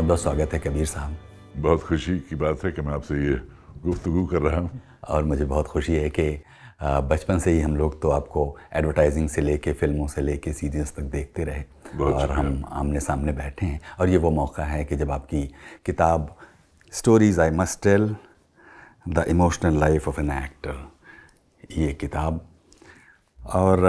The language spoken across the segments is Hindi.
बहुत बहुत स्वागत है कबीर साहब बहुत खुशी की बात है कि मैं आपसे ये गुफ्तु कर रहा हूँ और मुझे बहुत खुशी है कि बचपन से ही हम लोग तो आपको एडवर्टाइजिंग से लेके फिल्मों से लेके सीरियल्स तक देखते रहे और हम आमने सामने बैठे हैं और ये वो मौका है कि जब आपकी किताब stories I must tell the emotional life of an actor ये किताब और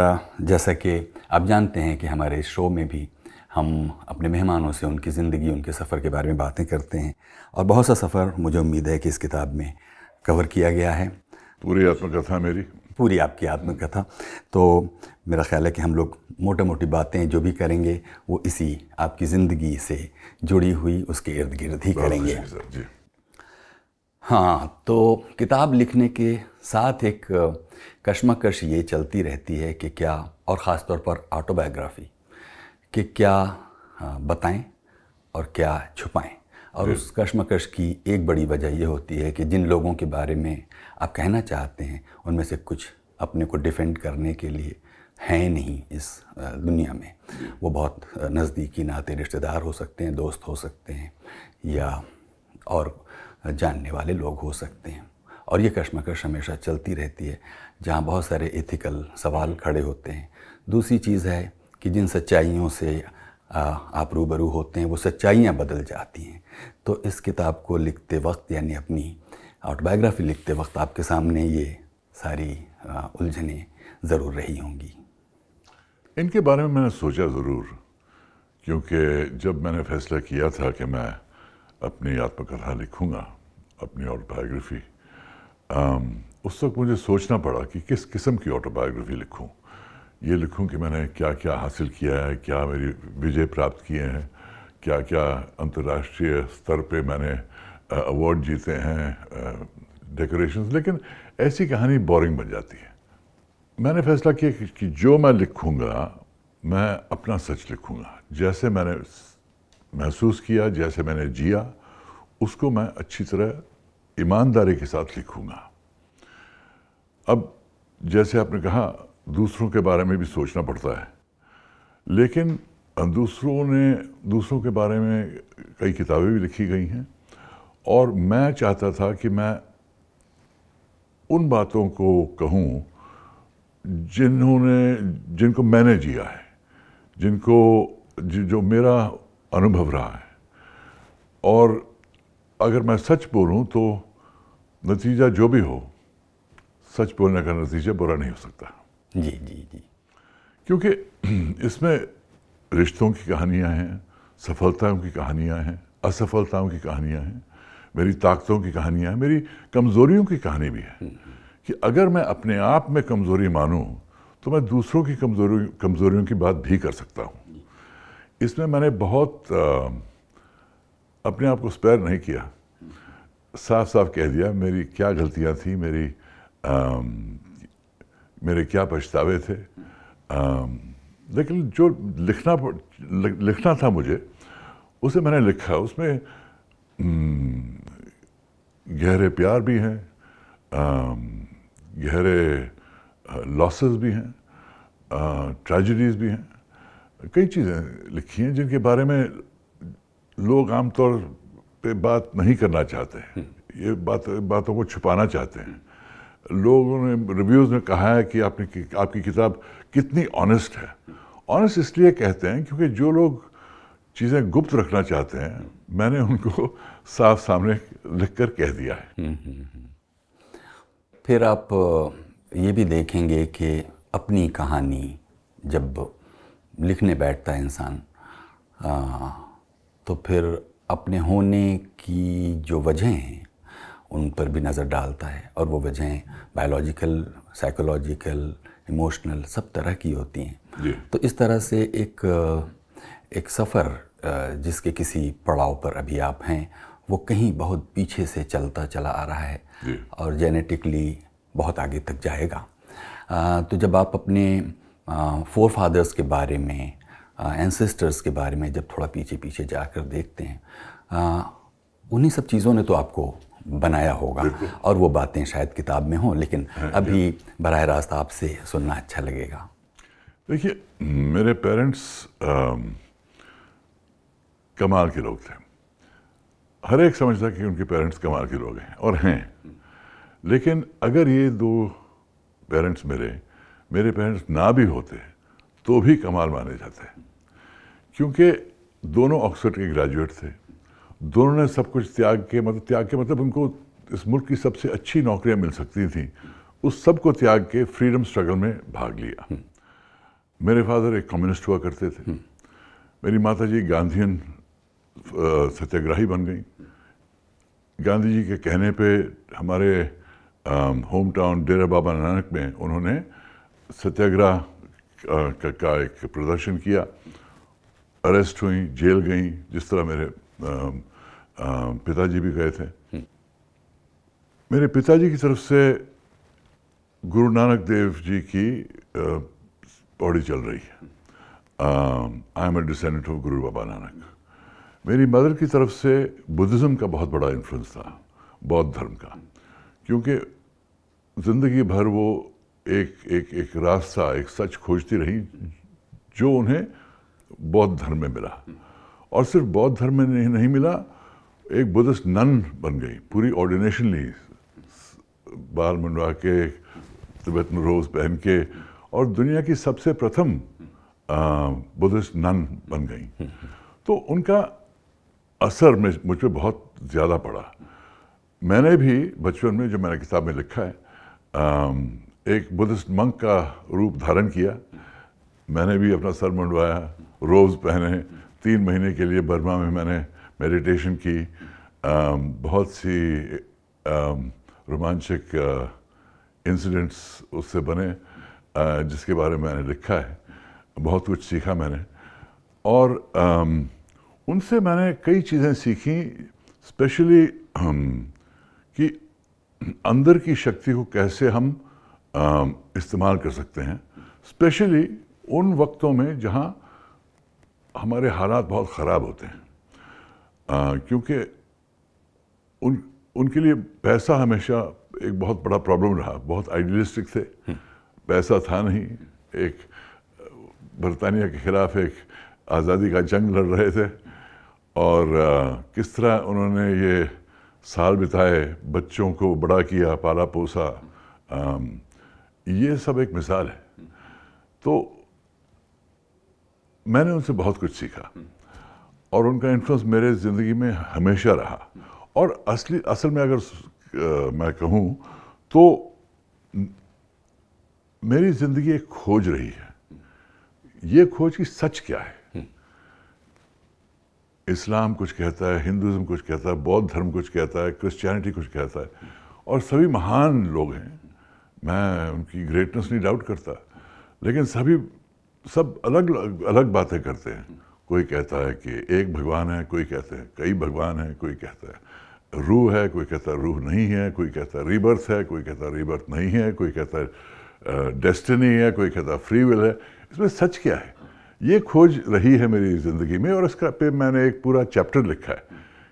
जैसा कि आप जानते हैं कि हमारे शो में भी हम अपने मेहमानों से उनकी ज़िंदगी उनके सफ़र के बारे में बातें करते हैं और बहुत सा सफ़र मुझे उम्मीद है कि इस किताब में कवर किया गया है पूरी आत्मकथा मेरी पूरी आपकी आत्मकथा तो मेरा ख्याल है कि हम लोग मोटा मोटी बातें जो भी करेंगे वो इसी आपकी ज़िंदगी से जुड़ी हुई उसके इर्द गिर्द ही करेंगे हाँ तो किताब लिखने के साथ एक कश्मकश ये चलती रहती है कि क्या और ख़ास तौर पर ऑटोबायोग्राफ़ी कि क्या हाँ, बताएं और क्या छुपाएं और उस कश्मकश की एक बड़ी वजह यह होती है कि जिन लोगों के बारे में आप कहना चाहते हैं उनमें से कुछ अपने को डिफेंड करने के लिए हैं नहीं इस दुनिया में वो बहुत नज़दीकी नाते रिश्तेदार हो सकते हैं दोस्त हो सकते हैं या और जानने वाले लोग हो सकते हैं और ये कश्मकश हमेशा चलती रहती है जहाँ बहुत सारे एथिकल सवाल खड़े होते हैं दूसरी चीज़ है कि जिन सच्चाइयों से आप रूबरू होते हैं वो सच्चाइयाँ बदल जाती हैं तो इस किताब को लिखते वक्त यानी अपनी ऑटोबायोग्राफी लिखते वक्त आपके सामने ये सारी उलझने ज़रूर रही होंगी इनके बारे में मैंने सोचा ज़रूर क्योंकि जब मैंने फैसला किया था कि मैं अपनी आत्मकथा लिखूँगा अपनी ऑटोबायोग्राफी उस वक्त मुझे सोचना पड़ा कि किस किस्म की ऑटोबायोग्राफी लिखूँ ये लिखूं कि मैंने क्या क्या हासिल किया है क्या मेरी विजय प्राप्त किए हैं क्या क्या अंतर्राष्ट्रीय स्तर पे मैंने अवार्ड जीते हैं डेकोरेशंस लेकिन ऐसी कहानी बोरिंग बन जाती है मैंने फैसला किया कि जो मैं लिखूँगा मैं अपना सच लिखूँगा जैसे मैंने महसूस किया जैसे मैंने जिया उसको मैं अच्छी तरह ईमानदारी के साथ लिखूँगा अब जैसे आपने कहा दूसरों के बारे में भी सोचना पड़ता है लेकिन दूसरों ने दूसरों के बारे में कई किताबें भी लिखी गई हैं और मैं चाहता था कि मैं उन बातों को कहूँ जिन्होंने जिनको मैंने जिया है जिनको जो मेरा अनुभव रहा है और अगर मैं सच बोलूँ तो नतीजा जो भी हो सच बोलने का नतीजा बुरा नहीं हो सकता जी जी जी क्योंकि इसमें रिश्तों की कहानियाँ हैं सफलताओं की कहानियाँ हैं असफलताओं की कहानियाँ हैं मेरी ताकतों की कहानियाँ हैं मेरी कमज़ोरियों की कहानी भी है हम्म, हम्म। कि अगर मैं अपने आप में कमज़ोरी मानूँ तो मैं दूसरों की कमज़ोरी कमज़ोरियों की बात भी कर सकता हूँ इसमें मैंने बहुत आ, अपने आप को स्पेयर नहीं किया हम्म। साफ साफ कह दिया मेरी क्या गलतियाँ थी मेरी आ, मेरे क्या पछतावे थे लेकिन जो लिखना लिखना था मुझे उसे मैंने लिखा उसमें हम्म, गहरे प्यार भी हैं गहरे लॉसेस भी हैं ट्रेजिडीज़ भी हैं कई चीज़ें लिखी हैं जिनके बारे में लोग आमतौर पे बात नहीं करना चाहते हैं हम्म। ये बात बातों को छुपाना चाहते हैं लोगों ने रिव्यूज़ में कहा है कि आपने आपकी किताब कितनी ऑनेस्ट है ऑनेस्ट इसलिए कहते हैं क्योंकि जो लोग चीज़ें गुप्त रखना चाहते हैं मैंने उनको साफ सामने लिख कर कह दिया है हम्म, हम्म, हम्म। फिर आप ये भी देखेंगे कि अपनी कहानी जब लिखने बैठता है इंसान तो फिर अपने होने की जो वजह हैं उन पर भी नज़र डालता है और वो वजहें बायोलॉजिकल साइकोलॉजिकल इमोशनल सब तरह की होती हैं तो इस तरह से एक एक सफ़र जिसके किसी पड़ाव पर अभी आप हैं वो कहीं बहुत पीछे से चलता चला आ रहा है और जेनेटिकली बहुत आगे तक जाएगा आ, तो जब आप अपने फोर फादर्स के बारे में एंसेस्टर्स के बारे में जब थोड़ा पीछे पीछे जाकर देखते हैं उन्हीं सब चीज़ों ने तो आपको बनाया होगा और वो बातें शायद किताब में हों लेकिन हाँ, अभी बर रास्त आपसे सुनना अच्छा लगेगा देखिए मेरे पेरेंट्स कमाल के लोग थे हर एक समझता कि उनके पेरेंट्स कमाल के लोग हैं और हैं लेकिन अगर ये दो पेरेंट्स मेरे मेरे पेरेंट्स ना भी होते तो भी कमाल माने जाते हैं क्योंकि दोनों ऑक्सफर्ड के ग्रेजुएट थे दोनों ने सब कुछ त्याग के मतलब त्याग के मतलब उनको इस मुल्क की सबसे अच्छी नौकरियां मिल सकती थी उस सब को त्याग के फ्रीडम स्ट्रगल में भाग लिया हम्म। मेरे फादर एक कम्युनिस्ट हुआ करते थे हम्म। मेरी माता जी गांधीन सत्याग्रही बन गई गांधी जी के कहने पे हमारे होम टाउन डेरा बाबा नानक में उन्होंने सत्याग्रह का, का एक प्रदर्शन किया अरेस्ट हुई जेल गई जिस तरह मेरे पिताजी भी गए थे मेरे पिताजी की तरफ से गुरु नानक देव जी की पौड़ी चल रही है I am a descendant of Guru Baba Nanak मेरी मदर की तरफ से बुद्धिज़्म का बहुत बड़ा इन्फ्लुएंस था बौद्ध धर्म का क्योंकि ज़िंदगी भर वो एक एक एक रास्ता एक सच खोजती रही जो उन्हें बौद्ध धर्म में मिला और सिर्फ बौद्ध धर्म में नहीं, नहीं मिला एक बुद्धिस्ट नन बन गई पूरी ऑर्डिनेशन ली बाल मंडवा के तिब्बत में रोज पहन के और दुनिया की सबसे प्रथम बुद्धिस्ट नन बन गई तो उनका असर मुझ पर बहुत ज़्यादा पड़ा मैंने भी बचपन में जो मैंने किताब में लिखा है एक बुद्धिस्ट मंक का रूप धारण किया मैंने भी अपना सर मंडवाया रोज़ पहने तीन महीने के लिए बर्मा में मैंने मेडिटेशन की Um, बहुत सी um, रोमांचक इंसिडेंट्स uh, उससे बने uh, जिसके बारे में मैंने लिखा है बहुत कुछ सीखा मैंने और um, उनसे मैंने कई चीज़ें सीखी स्पेशली कि अंदर की शक्ति को कैसे हम इस्तेमाल कर सकते हैं स्पेशली उन वक्तों में जहाँ हमारे हालात बहुत ख़राब होते हैं uh, क्योंकि उन उनके लिए पैसा हमेशा एक बहुत बड़ा प्रॉब्लम रहा बहुत आइडियलिस्टिक थे हम्म। पैसा था नहीं एक बरतानिया के खिलाफ एक आज़ादी का जंग लड़ रहे थे और आ, किस तरह उन्होंने ये साल बिताए बच्चों को बड़ा किया पाला पोसा आ, ये सब एक मिसाल है तो मैंने उनसे बहुत कुछ सीखा हम्म। और उनका इन्फ्लुएंस मेरे ज़िंदगी में हमेशा रहा और असली असल में अगर आ, मैं कहूँ तो मेरी ज़िंदगी एक खोज रही है ये खोज कि सच क्या है हम्म। इस्लाम कुछ कहता है हिंदुज़म कुछ कहता है बौद्ध धर्म कुछ कहता है क्रिश्चियनिटी कुछ कहता है और सभी महान लोग हैं मैं उनकी ग्रेटनेस नहीं डाउट करता लेकिन सभी सब अलग अलग, अलग बातें करते हैं कोई कहता है कि एक भगवान है कोई कहते हैं कई भगवान है कोई कहता है रूह है कोई कहता रूह नहीं है कोई कहता रीबर्थ है कोई कहता रीबर्थ नहीं है कोई कहता डेस्टिनी है कोई कहता फ्री विल है इसमें सच क्या है ये खोज रही है मेरी ज़िंदगी में और इसका पे मैंने एक पूरा चैप्टर लिखा है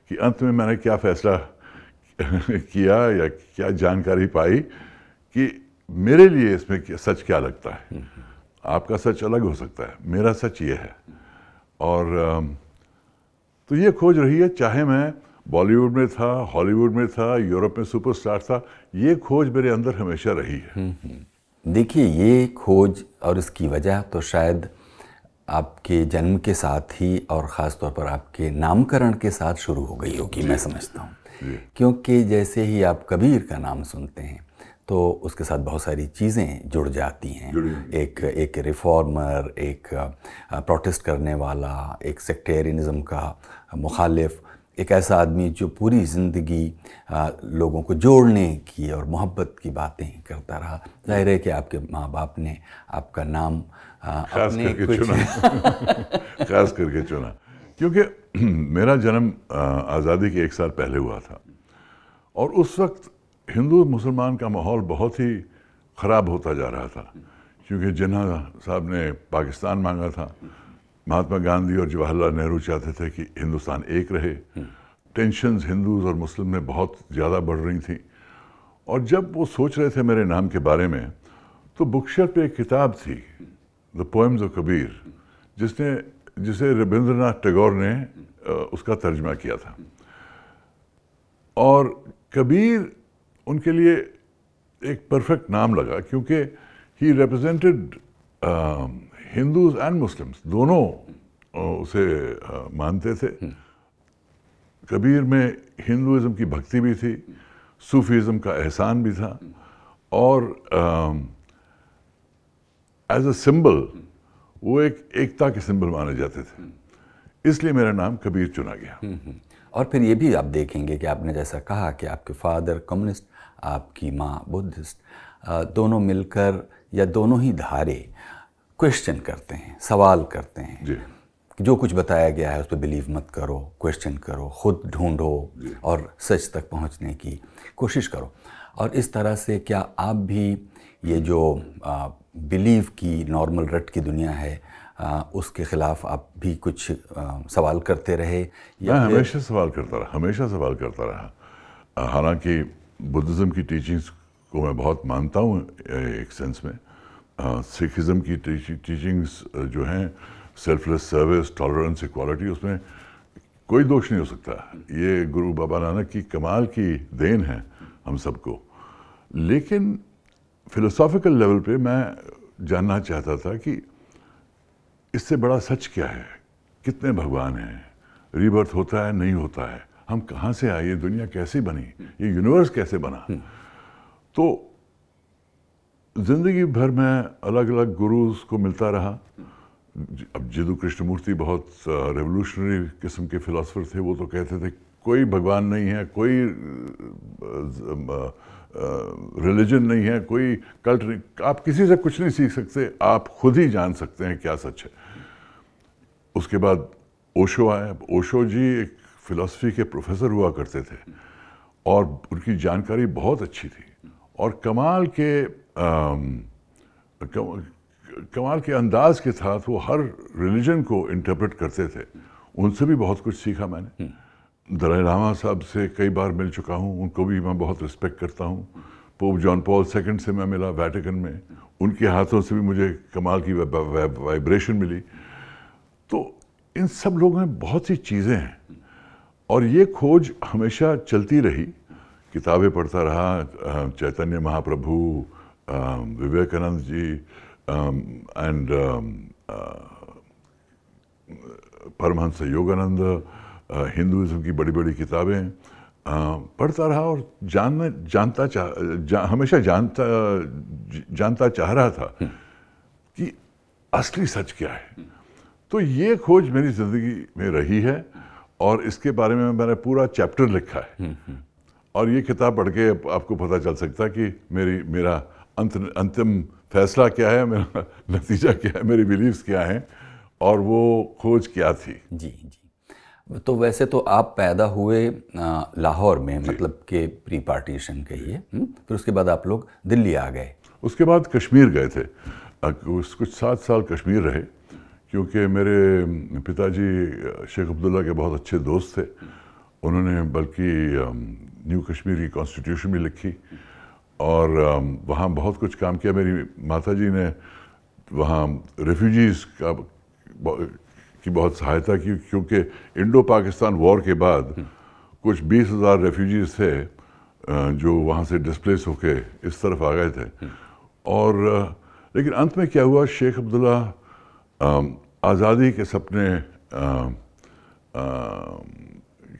कि अंत में मैंने क्या फैसला किया या क्या जानकारी पाई कि मेरे लिए इसमें सच क्या लगता है आपका सच अलग हो सकता है मेरा सच ये है और तो ये खोज रही है चाहे मैं बॉलीवुड में था हॉलीवुड में था यूरोप में सुपरस्टार था ये खोज मेरे अंदर हमेशा रही है हम्म, हम्म। देखिए ये खोज और इसकी वजह तो शायद आपके जन्म के साथ ही और ख़ास तौर पर आपके नामकरण के साथ शुरू हो गई होगी मैं समझता हूँ क्योंकि जैसे ही आप कबीर का नाम सुनते हैं तो उसके साथ बहुत सारी चीज़ें जुड़ जाती हैं एक एक रिफॉर्मर एक प्रोटेस्ट करने वाला एक सेक्टेरियनिज़म का मुखालिफ एक ऐसा आदमी जो पूरी ज़िंदगी लोगों को जोड़ने की और मोहब्बत की बातें करता रहा जाहिर है कि आपके माँ बाप ने आपका नाम खास करके चुना खास करके चुना क्योंकि मेरा जन्म आज़ादी के एक साल पहले हुआ था और उस वक्त हिंदू मुसलमान का माहौल बहुत ही ख़राब होता जा रहा था क्योंकि जिन्हा साहब ने पाकिस्तान मांगा था महात्मा गांधी और जवाहरलाल नेहरू चाहते थे कि हिंदुस्तान एक रहे टेंशंस हम्म। हिंदूज और मुस्लिम में बहुत ज़्यादा बढ़ रही थी और जब वो सोच रहे थे मेरे नाम के बारे में तो बुक्शर पे एक किताब थी द पोएम्स ऑफ कबीर जिसने जिसे रविंद्रनाथ टैगोर ने उसका तर्जमा किया था और कबीर उनके लिए एक परफेक्ट नाम लगा क्योंकि he represented Hindus and Muslims दोनों उसे मानते थे हम्म। कबीर में हिंदुज़म की भक्ति भी थी सूफीज़म का एहसान भी था हम्म। और एज अ सिंबल वो एक एकता के सिंबल माने जाते थे हम्म। इसलिए मेरा नाम कबीर चुना गया और फिर ये भी आप देखेंगे कि आपने जैसा कहा कि आपके फादर कम्युनिस्ट आपकी माँ बुद्धिस्ट दोनों मिलकर या दोनों ही धारे क्वेश्चन करते हैं सवाल करते हैं जो कुछ बताया गया है उस पर बिलीव मत करो क्वेश्चन करो खुद ढूंढो और सच तक पहुंचने की कोशिश करो और इस तरह से क्या आप भी ये जो बिलीव की नॉर्मल रट की दुनिया है आ, उसके खिलाफ आप भी कुछ आ, सवाल करते रहे या मैं हमेशा सवाल करता रहा हमेशा सवाल करता रहा हालांकि बुद्धिज़्म की टीचिंग्स को मैं बहुत मानता हूँ एक सेंस में सिखिज़म हाँ, की टीचिंग्स जो हैं सेल्फलेस सर्विस टॉलरेंस इक्वालिटी उसमें कोई दोष नहीं हो सकता ये गुरु बाबा नानक की कमाल की देन है हम सबको लेकिन फिलोसॉफिकल लेवल पे मैं जानना चाहता था कि इससे बड़ा सच क्या है कितने भगवान हैं रिबर्थ होता है नहीं होता है हम कहाँ से आए ये दुनिया कैसे बनी ये यूनिवर्स कैसे बना हम्म। तो ज़िंदगी भर में अलग अलग गुरुज को मिलता रहा अब जिदू कृष्णमूर्ति बहुत रेवोल्यूशनरी किस्म के फिलासफर थे वो तो कहते थे कोई भगवान नहीं है कोई रिलीजन नहीं है कोई कल्ट नहीं आप किसी से कुछ नहीं सीख सकते आप खुद ही जान सकते हैं क्या सच है उसके बाद ओशो आए ओशो जी एक फ़िलासफ़ी के प्रोफेसर हुआ करते थे और उनकी जानकारी बहुत अच्छी थी और कमाल के कमाल um, के अंदाज के साथ वो हर रिलीजन को इंटरप्रेट करते थे उनसे भी बहुत कुछ सीखा मैंने हम्म। दलाई लामा साहब से कई बार मिल चुका हूँ उनको भी मैं बहुत रिस्पेक्ट करता हूँ पोप जॉन पॉल सेकंड से मैं मिला वैटिकन में उनके हाथों से भी मुझे कमाल की वाइब्रेशन मिली तो इन सब लोगों में बहुत सी चीज़ें हैं और ये खोज हमेशा चलती रही किताबें पढ़ता रहा Chaitanya Mahaprabhu um, ji ji um, and um, uh, Paramahansa Yogananda, uh, Hinduism की बड़ी बड़ी किताबें uh, पढ़ता रहा और जानना जानता चाह जा, हमेशा जानता जानता चाह रहा था हम्म। कि असली सच क्या है तो ये खोज मेरी ज़िंदगी में रही है और इसके बारे में मैंने पूरा चैप्टर लिखा है हम्म, हम्म। और ये किताब पढ़ के आपको पता चल सकता कि मेरी मेरा अंत अंतिम फैसला क्या है मेरा नतीजा क्या है मेरी बिलीव्स क्या हैं और वो खोज क्या थी जी जी तो वैसे तो आप पैदा हुए लाहौर में मतलब के प्री पार्टीशन कहिए फिर उसके बाद आप लोग दिल्ली आ गए उसके बाद कश्मीर गए थे कुछ सात साल कश्मीर रहे क्योंकि मेरे पिताजी शेख अब्दुल्ला के बहुत अच्छे दोस्त थे उन्होंने बल्कि न्यू कश्मीर की कॉन्स्टिट्यूशन भी लिखी और um, वहाँ बहुत कुछ काम किया मेरी माता जी ने वहाँ रेफ्यूजीज़ का की बहुत सहायता की क्योंकि इंडो पाकिस्तान वॉर के बाद हम्म। कुछ बीस हज़ार रेफ्यूजीज़ थे जो वहाँ से डिस्प्लेस होके इस तरफ आ गए थे हम्म। और लेकिन अंत में क्या हुआ शेख अब्दुल्ला आज़ादी के सपने आ, आ,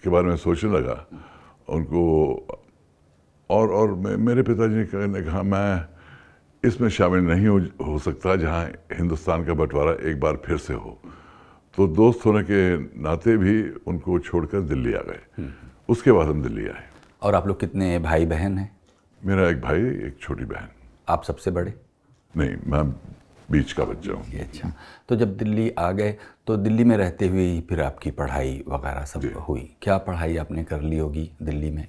के बारे में सोचने लगा उनको और और मेरे पिताजी ने कहा मैं इसमें शामिल नहीं हो, हो सकता जहाँ हिंदुस्तान का बंटवारा एक बार फिर से हो तो दोस्त होने के नाते भी उनको छोड़कर दिल्ली आ गए हम्म। उसके बाद हम दिल्ली आए और आप लोग कितने भाई बहन हैं मेरा एक भाई एक छोटी बहन आप सबसे बड़े नहीं मैं बीच का बच्चा हूँ अच्छा तो जब दिल्ली आ गए तो दिल्ली में रहते हुए ही फिर आपकी पढ़ाई वगैरह सब हुई क्या पढ़ाई आपने कर ली होगी दिल्ली में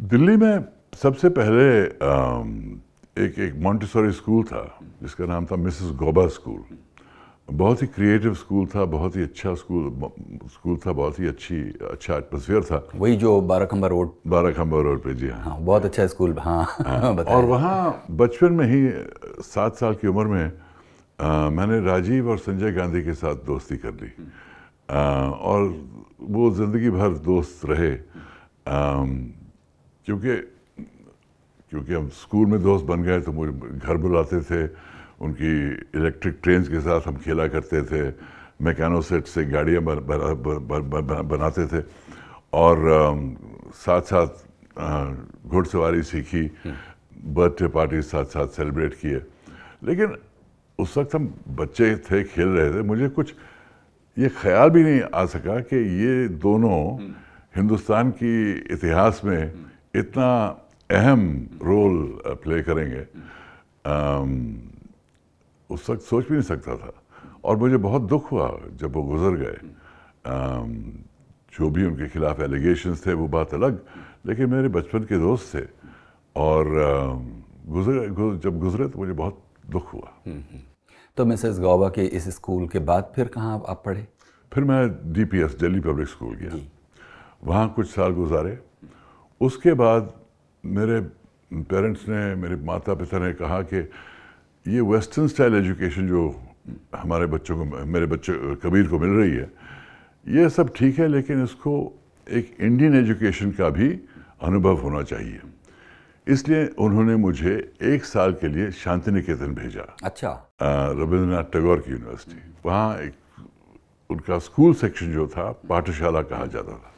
दिल्ली में सबसे पहले एक एक मॉन्टेसोरी स्कूल था जिसका नाम था मिसेस गोबा स्कूल बहुत ही क्रिएटिव स्कूल था बहुत ही अच्छा स्कूल स्कूल था बहुत ही अच्छी अच्छा एटमोसफियर था वही जो बाराखंबा रोड बाराखंबा रोड पे जी हाँ, हाँ बहुत अच्छा स्कूल हाँ, हाँ और वहाँ बचपन में ही सात साल की उम्र में आ, मैंने राजीव और संजय गांधी के साथ दोस्ती कर ली आ, और वो ज़िंदगी भर दोस्त रहे आ, क्योंकि क्योंकि हम स्कूल में दोस्त बन गए तो मुझे घर बुलाते थे उनकी इलेक्ट्रिक ट्रेन के साथ हम खेला करते थे मैकेनो सेट से गाड़ियाँ बना, बना, बना, बनाते थे और साथ साथ घुड़सवारी सीखी बर्थडे पार्टी साथ साथ सेलिब्रेट किए लेकिन उस वक्त हम बच्चे थे खेल रहे थे मुझे कुछ ये ख्याल भी नहीं आ सका कि ये दोनों हम्म। हिंदुस्तान की इतिहास में हम्म। इतना अहम रोल प्ले करेंगे आम, उस वक्त सोच भी नहीं सकता था और मुझे बहुत दुख हुआ जब वो गुजर गए आम, जो भी उनके खिलाफ एलिगेशन थे वो बात अलग लेकिन मेरे बचपन के दोस्त थे और गुजर, जब गुजरे तो मुझे बहुत दुख हुआ हम्म, हम्म। तो मिसेस गौबा के इस स्कूल के बाद फिर कहाँ आप पढ़े फिर मैं डीपीएस दिल्ली पब्लिक स्कूल गया वहाँ कुछ साल गुजारे उसके बाद मेरे पेरेंट्स ने मेरे माता पिता ने कहा कि ये वेस्टर्न स्टाइल एजुकेशन जो हमारे बच्चों को मेरे बच्चे कबीर को मिल रही है ये सब ठीक है लेकिन इसको एक इंडियन एजुकेशन का भी अनुभव होना चाहिए इसलिए उन्होंने मुझे एक साल के लिए शांति निकेतन भेजा अच्छा रविंद्रनाथ टैगोर की यूनिवर्सिटी वहाँ एक उनका स्कूल सेक्शन जो था पाठशाला कहा जाता था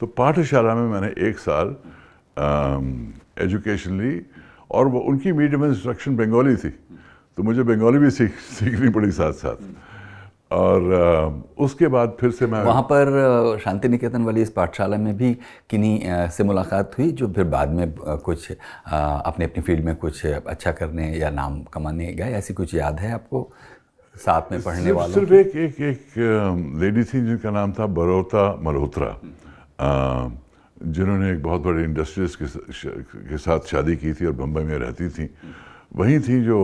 तो पाठशाला में मैंने एक साल एजुकेशन ली और वो उनकी मीडियम इंस्ट्रक्शन बंगाली थी तो मुझे बंगाली भी सीख सीखनी पड़ी साथ साथ और आ, उसके बाद फिर से मैं वहाँ पर शांति निकेतन वाली इस पाठशाला में भी किन्हीं से मुलाकात हुई जो फिर बाद में कुछ आ, अपने अपनी फील्ड में कुछ अच्छा करने या नाम कमाने गए ऐसी कुछ याद है आपको साथ में पढ़ने वाले सिर्फ एक एक एक लेडी थी जिनका नाम था बरोता मल्होत्रा जिन्होंने एक बहुत बड़े इंडस्ट्रीज के, के साथ शादी की थी और बम्बई में रहती थी वहीं थी जो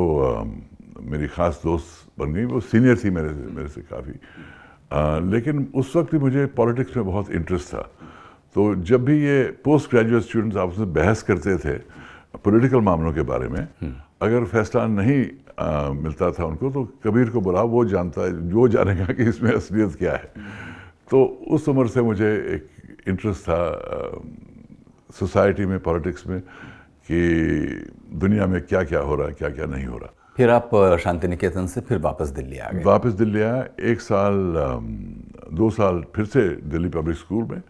मेरी ख़ास दोस्त बन गई वो सीनियर थी मेरे से मेरे से काफ़ी लेकिन उस वक्त ही मुझे पॉलिटिक्स में बहुत इंटरेस्ट था तो जब भी ये पोस्ट ग्रेजुएट स्टूडेंट्स आपस में बहस करते थे पॉलिटिकल मामलों के बारे में हम्म। अगर फैसला नहीं आ, मिलता था उनको तो कबीर को बुला वो जानता है जो जानेगा कि इसमें असलियत क्या है तो उस उम्र से मुझे एक इंटरेस्ट था सोसाइटी में पॉलिटिक्स में कि दुनिया में क्या क्या हो रहा है क्या क्या नहीं हो रहा फिर आप शांति निकेतन से फिर वापस दिल्ली आए वापस दिल्ली आया एक साल दो साल फिर से दिल्ली पब्लिक स्कूल में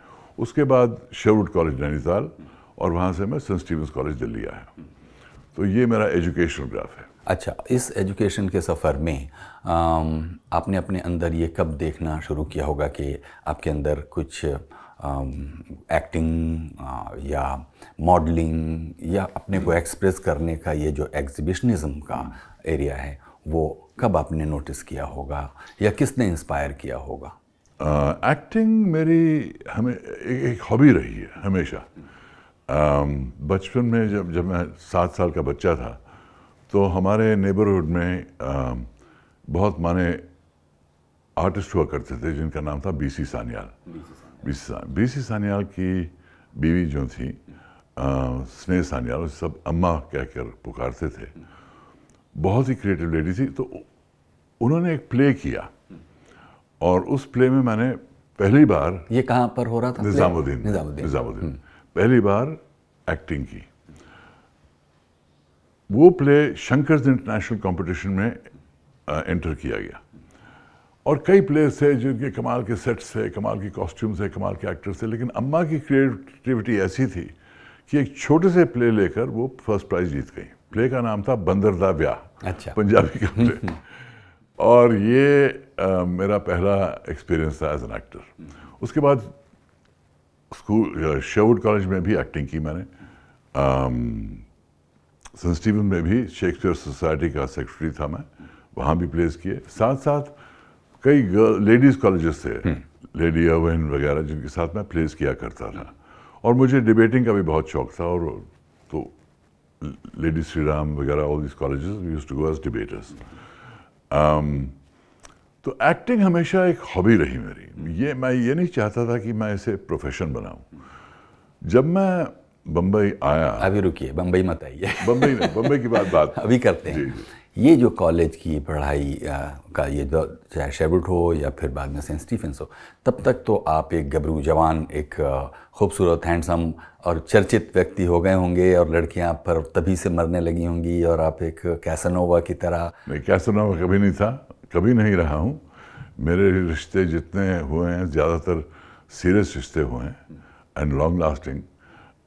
उसके बाद शेरवुड कॉलेज नैनीताल और वहाँ से मैं सेंट स्टीवन्स कॉलेज दिल्ली आया तो ये मेरा एजुकेशन ग्राफ है अच्छा इस एजुकेशन के सफ़र में आपने अपने अंदर ये कब देखना शुरू किया होगा कि आपके अंदर कुछ एक्टिंग um, uh, या मॉडलिंग या अपने को एक्सप्रेस करने का ये जो एग्जिबिशनिज्म का एरिया है वो कब आपने नोटिस किया होगा या किसने इंस्पायर किया होगा एक्टिंग uh, मेरी हमें एक, एक हॉबी रही है हमेशा uh, बचपन में जब जब मैं सात साल का बच्चा था तो हमारे नेबरहुड में uh, बहुत माने आर्टिस्ट हुआ करते थे जिनका नाम था BC Sanyal B C Sanyal की बीवी जो थी स्नेह सान्याल सब अम्मा कहकर पुकारते थे बहुत ही क्रिएटिव लेडी थी तो उन्होंने एक प्ले किया और उस प्ले में मैंने पहली बार ये कहाँ पर हो रहा था निजामुद्दीन निजामुद्दीन निजामुद्दीन हम्म। पहली बार एक्टिंग की वो प्ले शंकर इंटरनेशनल कंपटीशन में एंटर किया गया और कई प्लेस थे जिनके कमाल के सेट्स थे कमाल की कॉस्ट्यूम्स थे कमाल के एक्टर्स थे लेकिन अम्मा की क्रिएटिविटी ऐसी थी कि एक छोटे से प्ले लेकर वो फर्स्ट प्राइज जीत गई प्ले का नाम था बंदरदा ब्याह अच्छा पंजाबी का और ये आ, मेरा पहला एक्सपीरियंस था एज एन एक्टर उसके बाद स्कूल शेवुड कॉलेज में भी एक्टिंग की मैंने सेंट स्टीवन में भी शेक्सपियर सोसाइटी का सेक्रेटरी था मैं वहाँ भी प्लेस किए साथ साथ कई लेडीज कॉलेजेस थे लेडी हम्म। अवन वगैरह जिनके साथ मैं प्लेस किया करता था और मुझे डिबेटिंग का भी बहुत शौक था और तो लेडी श्री राम वगैरह all this colleges use to go as debaters तो एक्टिंग हमेशा एक हॉबी रही मेरी ये मैं ये नहीं चाहता था कि मैं इसे प्रोफेशन बनाऊं जब मैं बम्बई आया अभी रुकिए बम्बई मत आइए बम्बई नहीं बम्बई की बात बात अभी करते हैं जी, जी. ये जो कॉलेज की पढ़ाई का ये चाहे शेबुट हो या फिर बाद में सेंट स्टीफेंस हो तब तक तो आप एक गबरू जवान एक खूबसूरत हैंडसम और चर्चित व्यक्ति हो गए होंगे और लड़कियां आप पर तभी से मरने लगी होंगी और आप एक कैसनोवा की तरह मैं कैसनोवा कभी नहीं था कभी नहीं रहा हूँ मेरे रिश्ते जितने हुए हैं ज़्यादातर सीरियस रिश्ते हुए हैं एंड लॉन्ग लास्टिंग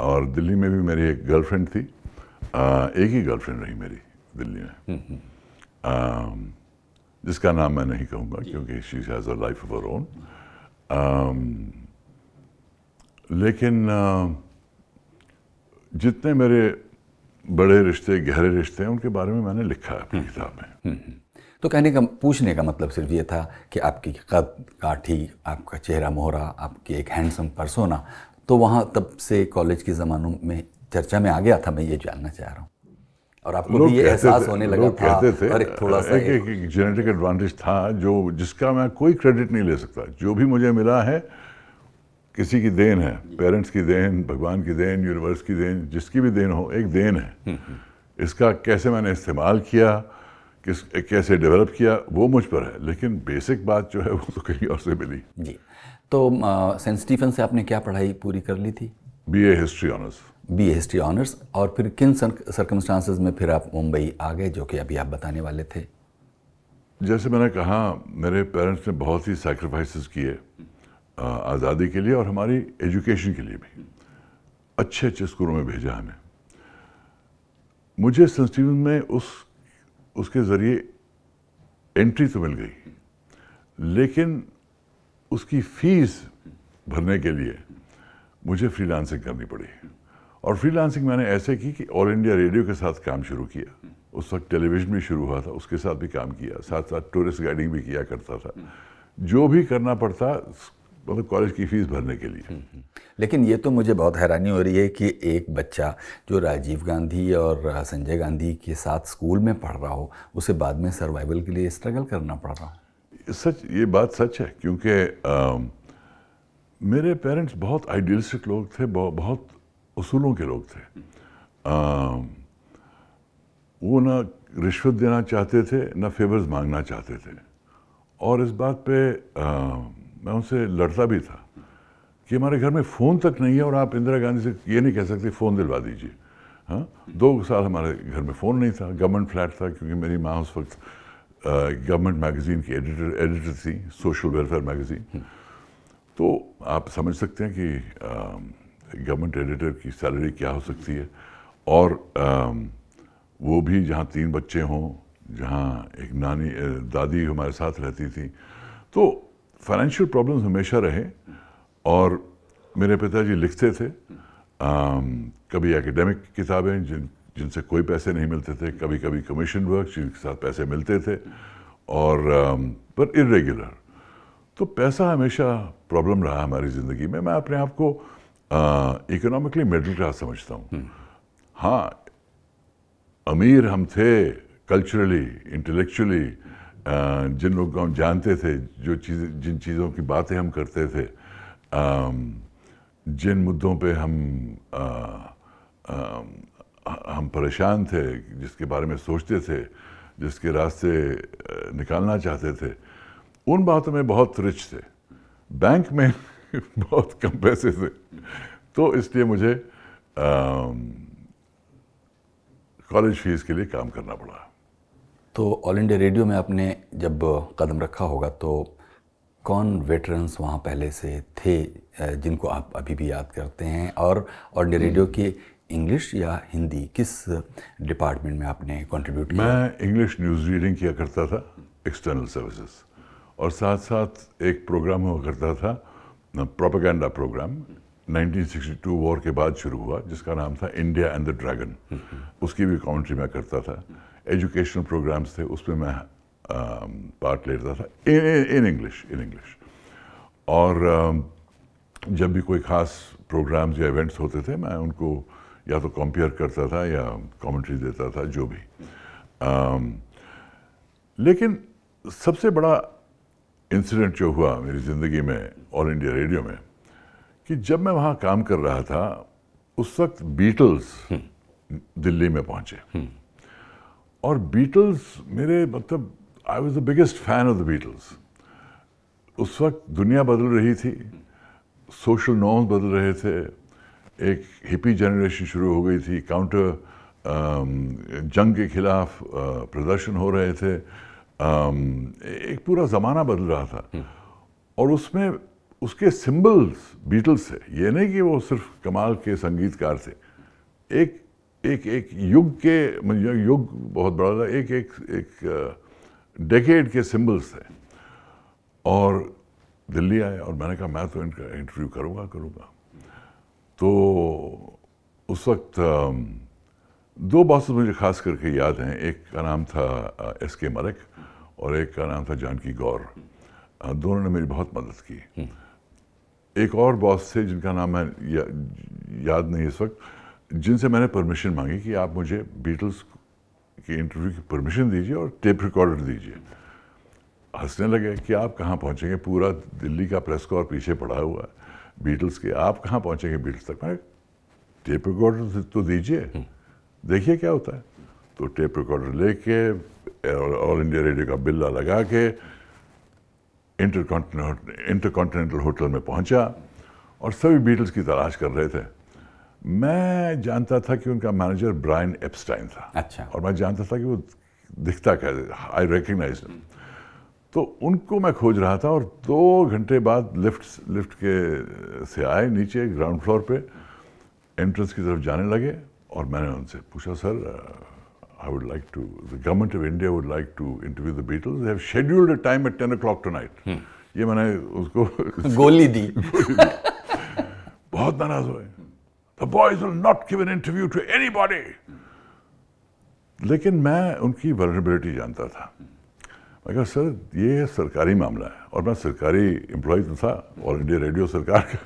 और दिल्ली में भी मेरी एक गर्लफ्रेंड थी आ, एक ही गर्लफ्रेंड रही मेरी दिल्ली में um, जिसका नाम मैं नहीं कहूँगा क्योंकि she has a life of her own लेकिन uh, जितने मेरे बड़े रिश्ते गहरे रिश्ते हैं उनके बारे में मैंने लिखा है अपनी हम्म। किताब में हम्म, हम्म। तो कहने का पूछने का मतलब सिर्फ ये था कि आपकी कद काठी आपका चेहरा मोहरा आपकी एक हैंडसम परसोना तो वहाँ तब से कॉलेज के ज़मानों में चर्चा में आ गया था मैं ये जानना चाह रहा हूँ और आपको भी ये एहसास होने लगा था और एक थोड़ा सा एक, एक, एक जेनेटिक एडवांटेज था जो जिसका मैं कोई क्रेडिट नहीं ले सकता जो भी मुझे मिला है किसी की देन है पेरेंट्स की देन भगवान की देन यूनिवर्स की देन जिसकी भी देन हो एक देन है हम्म, हम्म। इसका कैसे मैंने इस्तेमाल किया किस कैसे डेवलप किया वो मुझ पर है लेकिन बेसिक बात जो है वो तो कहीं और से मिली जी तो सेंट स्टीफन से आपने क्या पढ़ाई पूरी कर ली थी B A history honours B S T honours और फिर किन सर्कमस्टांसेस में फिर आप मुंबई आ गए जो कि अभी आप बताने वाले थे जैसे मैंने कहा मेरे पेरेंट्स ने बहुत ही सैक्रिफाइसेस किए आज़ादी के लिए और हमारी एजुकेशन के लिए भी अच्छे अच्छे स्कूलों में भेजा हमें मुझे सेंट स्टीवन में उस उसके ज़रिए एंट्री तो मिल गई लेकिन उसकी फीस भरने के लिए मुझे फ्रीलांसिंग करनी पड़ी और फ्रीलांसिंग मैंने ऐसे की कि ऑल इंडिया रेडियो के साथ काम शुरू किया उस वक्त टेलीविज़न भी शुरू हुआ था उसके साथ भी काम किया साथ साथ टूरिस्ट गाइडिंग भी किया करता था जो भी करना पड़ता मतलब कॉलेज की फ़ीस भरने के लिए हम्म, हम्म। लेकिन ये तो मुझे बहुत हैरानी हो रही है कि एक बच्चा जो राजीव गांधी और संजय गांधी के साथ स्कूल में पढ़ रहा हो उसे बाद में सर्वाइवल के लिए स्ट्रगल करना पड़ रहा हो सच ये बात सच है क्योंकि मेरे पेरेंट्स बहुत आइडियलिस्टिक लोग थे बहुत उसूलों के लोग थे आ, वो ना रिश्वत देना चाहते थे ना फेवर्स मांगना चाहते थे और इस बात पे आ, मैं उनसे लड़ता भी था कि हमारे घर में फ़ोन तक नहीं है और आप इंदिरा गांधी से ये नहीं कह सकते फ़ोन दिलवा दीजिए हाँ दो साल हमारे घर में फ़ोन नहीं था गवर्नमेंट फ्लैट था क्योंकि मेरी माँ उस वक्त गवर्नमेंट मैगज़ीन की एडिटर एडिटर थी सोशल वेलफेयर मैगज़ीन तो आप समझ सकते हैं कि गवर्नमेंट एडिटर की सैलरी क्या हो सकती है और um, वो भी जहाँ तीन बच्चे हों जहाँ एक नानी दादी हमारे साथ रहती थी तो फाइनेंशियल प्रॉब्लम्स हमेशा रहे और मेरे पिताजी लिखते थे um, कभी एकेडमिक किताबें जिन जिनसे कोई पैसे नहीं मिलते थे कभी कभी कमीशन वर्क जिनके साथ पैसे मिलते थे और um, पर इरेगुलर तो पैसा हमेशा प्रॉब्लम रहा हमारी ज़िंदगी में मैं अपने आप को इकोनॉमिकली मिडिल क्लास समझता हूँ हाँ अमीर हम थे कल्चरली इंटेलेक्चुअली जिन लोग हम जानते थे जो चीज़ जिन चीज़ों की बातें हम करते थे जिन मुद्दों पे हम हम परेशान थे जिसके बारे में सोचते थे जिसके रास्ते निकालना चाहते थे उन बातों में बहुत रिच थे बैंक में बहुत कम पैसे से तो इसलिए मुझे कॉलेज फीस के लिए काम करना पड़ा तो ऑल इंडिया रेडियो में आपने जब कदम रखा होगा तो कौन वेटरन्स वहाँ पहले से थे जिनको आप अभी भी याद करते हैं और ऑल इंडिया रेडियो की इंग्लिश या हिंदी किस डिपार्टमेंट में आपने कंट्रीब्यूट किया मैं इंग्लिश न्यूज़ रीडिंग किया करता था एक्सटर्नल सर्विसेज और साथ साथ एक प्रोग्राम हुआ करता था प्रोपागेंडा प्रोग्राम 1962 वॉर के बाद शुरू हुआ जिसका नाम था इंडिया एंड द ड्रैगन उसकी भी काउंट्री मैं करता था एजुकेशनल प्रोग्राम्स थे उसमें मैं पार्ट लेता था इन इंग्लिश इन इंग्लिश और जब भी कोई ख़ास प्रोग्राम्स या इवेंट्स होते थे मैं उनको या तो कंपेयर करता था या कमेंट्री देता था जो भी आ, लेकिन सबसे बड़ा इंसिडेंट जो हुआ मेरी ज़िंदगी में ऑल इंडिया रेडियो में कि जब मैं वहाँ काम कर रहा था उस वक्त बीटल्स हम्म। दिल्ली में पहुँचे हम्म। और बीटल्स मेरे मतलब I was the biggest fan of the Beatles उस वक्त दुनिया बदल रही थी सोशल नॉर्म्स बदल रहे थे एक हिपी जनरेशन शुरू हो गई थी काउंटर um, जंग के खिलाफ uh, प्रदर्शन हो रहे थे एक पूरा ज़माना बदल रहा था और उसमें उसके सिंबल्स बीटल्स से ये नहीं कि वो सिर्फ कमाल के संगीतकार से एक एक एक युग के युग बहुत बड़ा था एक एक एक डेकेड के सिंबल्स थे और दिल्ली आए और मैंने कहा मैं तो इनका इंटरव्यू करूँगा करूँगा तो उस वक्त दो बॉसेस मुझे खास करके याद हैं एक का नाम था एस के मलिक और एक का नाम था जानकी गौर दोनों ने मेरी बहुत मदद की हम्म। एक और बॉस थे जिनका नाम मैं या, याद नहीं इस वक्त जिनसे मैंने परमिशन मांगी कि आप मुझे बीटल्स की इंटरव्यू की परमिशन दीजिए और टेप रिकॉर्डर दीजिए हंसने लगे कि आप कहाँ पहुँचेंगे पूरा दिल्ली का प्रेस कॉर पीछे पड़ा हुआ है बीटल्स के आप कहाँ पहुँचेंगे बीटल्स तक मैं टेप रिकॉर्डर तो दीजिए हम्म। देखिए क्या होता है तो टेप रिकॉर्डर लेके ऑल इंडिया रेडियो का बिल्ला लगा के इंटरकॉन्टिनेंटल होटल में पहुंचा और सभी बीटल्स की तलाश कर रहे थे मैं जानता था कि उनका मैनेजर ब्रायन एप्सटाइन था अच्छा और मैं जानता था कि वो दिखता कैसे आई रिकग्नाइज तो उनको मैं खोज रहा था और दो घंटे बाद लिफ्ट लिफ्ट के से आए नीचे ग्राउंड फ्लोर पे एंट्रेंस की तरफ जाने लगे और मैंने उनसे पूछा sir I would like to, the government of India would like to interview the Beatles. They have scheduled a time at 10 o'clock tonight. Hmm. ये मैंने उसको गोली दी बहुत नाराज हुए the boys will not give an interview to anybody लेकिन मैं उनकी वलनरेबिलिटी जानता था मैं कहा सर ये सरकारी मामला है और मैं सरकारी एम्प्लॉय तो था ऑल इंडिया रेडियो सरकार का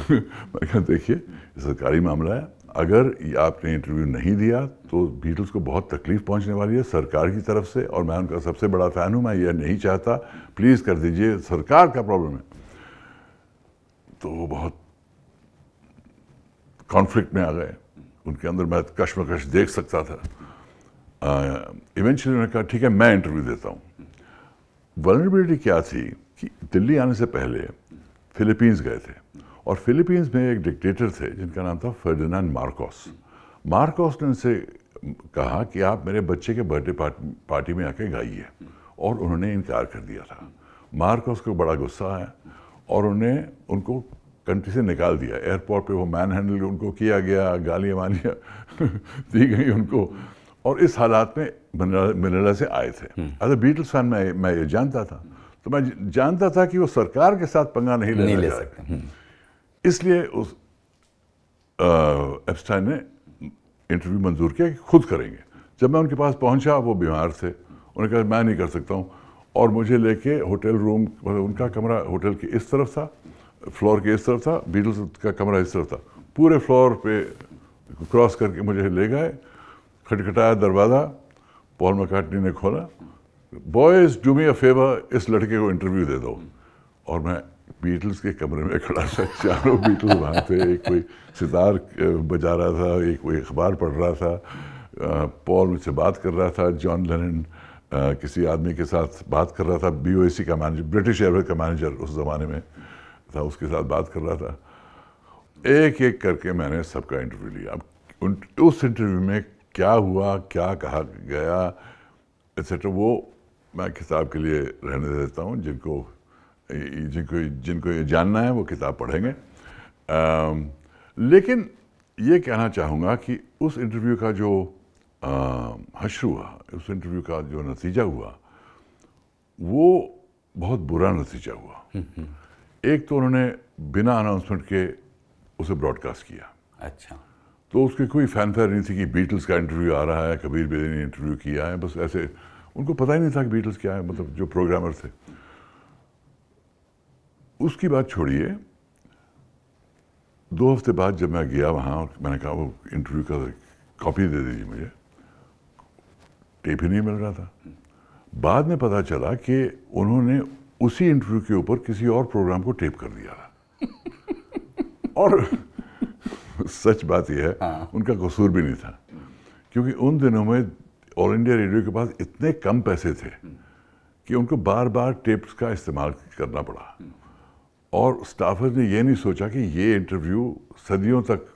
मैं कहा देखिए सरकारी मामला है अगर आपने इंटरव्यू नहीं दिया तो बीटल्स को बहुत तकलीफ पहुंचने वाली है सरकार की तरफ से और मैं उनका सबसे बड़ा फ़ैन हूँ मैं यह नहीं चाहता प्लीज़ कर दीजिए सरकार का प्रॉब्लम है तो वो बहुत कॉन्फ्लिक्ट में आ गए उनके अंदर मैं कश्मकश देख सकता था इवेंचुअली उन्होंने कहा ठीक है मैं इंटरव्यू देता हूँ वर्नरेबिलिटी क्या थी कि दिल्ली आने से पहले फिलीपींस गए थे और फिलीपींस में एक डिक्टेटर थे जिनका नाम था फर्डिनेंड मार्कोस मार्कोस ने उनसे कहा कि आप मेरे बच्चे के बर्थडे पार्टी में आके गाइए और उन्होंने इनकार कर दिया था मार्कोस को बड़ा गुस्सा आया और उन्हें उनको कंट्री से निकाल दिया एयरपोर्ट पे वो मैन हैंडल उनको किया गया गालियाँ वालियाँ दी गई उनको और इस हालात में मनेला से आए थे अरे बीटल्स फैन मैं मैं ये जानता था तो मैं जानता था कि वो सरकार के साथ पंगा नहीं लेना ले सकते हम्म। इसलिए उस एपस्टाइन ने इंटरव्यू मंजूर किया कि खुद करेंगे जब मैं उनके पास पहुंचा वो बीमार थे उन्होंने कहा मैं नहीं कर सकता हूँ और मुझे लेके होटल रूम मतलब उनका कमरा होटल के इस तरफ था फ्लोर के इस तरफ था बीटल्स का कमरा इस तरफ था पूरे फ्लोर पे क्रॉस करके मुझे ले गए खटखटाया दरवाज़ा पॉल मकाटनी ने खोला boys do me a favour इस लड़के को इंटरव्यू दे दो और मैं बीटल्स के कमरे में खड़ा था चारों बीटल वहाँ थे एक कोई सितार बजा रहा था एक कोई अखबार पढ़ रहा था पॉल मुझसे बात कर रहा था जॉन लेनन किसी आदमी के साथ बात कर रहा था बी का मैनेजर ब्रिटिश एयरवेज का मैनेजर उस ज़माने में था उसके साथ बात कर रहा था एक एक करके मैंने सबका इंटरव्यू लिया उन उस इंटरव्यू में क्या हुआ क्या कहा गया एक्सेट्रा वो मैं किताब के लिए रहने देता हूँ जिनको जिनको जिनको ये जानना है वो किताब पढ़ेंगे आ, लेकिन ये कहना चाहूँगा कि उस इंटरव्यू का जो हश्र हुआ उस इंटरव्यू का जो नतीजा हुआ वो बहुत बुरा नतीजा हुआ एक तो उन्होंने बिना अनाउंसमेंट के उसे ब्रॉडकास्ट किया अच्छा तो उसके कोई फैनफेयर नहीं थी कि बीटल्स का इंटरव्यू आ रहा है कबीर बेदी ने इंटरव्यू किया है बस ऐसे उनको पता ही नहीं था कि बीटल्स क्या है मतलब जो प्रोग्रामर थे उसकी बात छोड़िए दो हफ्ते बाद जब मैं गया वहाँ और मैंने कहा वो इंटरव्यू का कॉपी दे दीजिए मुझे टेप ही नहीं मिल रहा था बाद में पता चला कि उन्होंने उसी इंटरव्यू के ऊपर किसी और प्रोग्राम को टेप कर दिया था और सच बात यह है हाँ। उनका कसूर भी नहीं था क्योंकि उन दिनों में ऑल इंडिया रेडियो के पास इतने कम पैसे थे कि उनको बार बार टेप्स का इस्तेमाल करना पड़ा और स्टाफर्स ने ये नहीं सोचा कि ये इंटरव्यू सदियों तक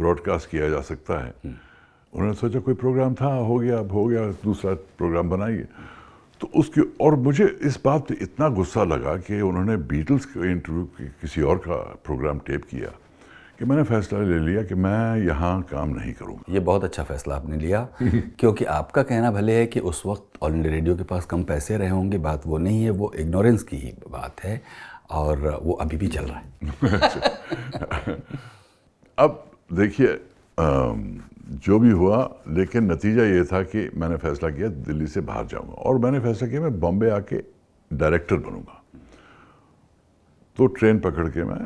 ब्रॉडकास्ट किया जा सकता है हम्म। उन्होंने सोचा कोई प्रोग्राम था हो गया अब हो गया दूसरा प्रोग्राम बनाइए तो उसके और मुझे इस बात पे इतना गुस्सा लगा कि उन्होंने बीटल्स के इंटरव्यू किसी और का प्रोग्राम टेप किया कि मैंने फैसला ले लिया कि मैं यहाँ काम नहीं करूँगा ये बहुत अच्छा फैसला आपने लिया क्योंकि आपका कहना भले है कि उस वक्त ऑल इंडिया रेडियो के पास कम पैसे रहे होंगे बात वो नहीं है वो इग्नोरेंस की ही बात है और वो अभी भी चल रहा है अब देखिए जो भी हुआ लेकिन नतीजा ये था कि मैंने फैसला किया दिल्ली से बाहर जाऊंगा और मैंने फैसला किया मैं बॉम्बे आके डायरेक्टर बनूंगा तो ट्रेन पकड़ के मैं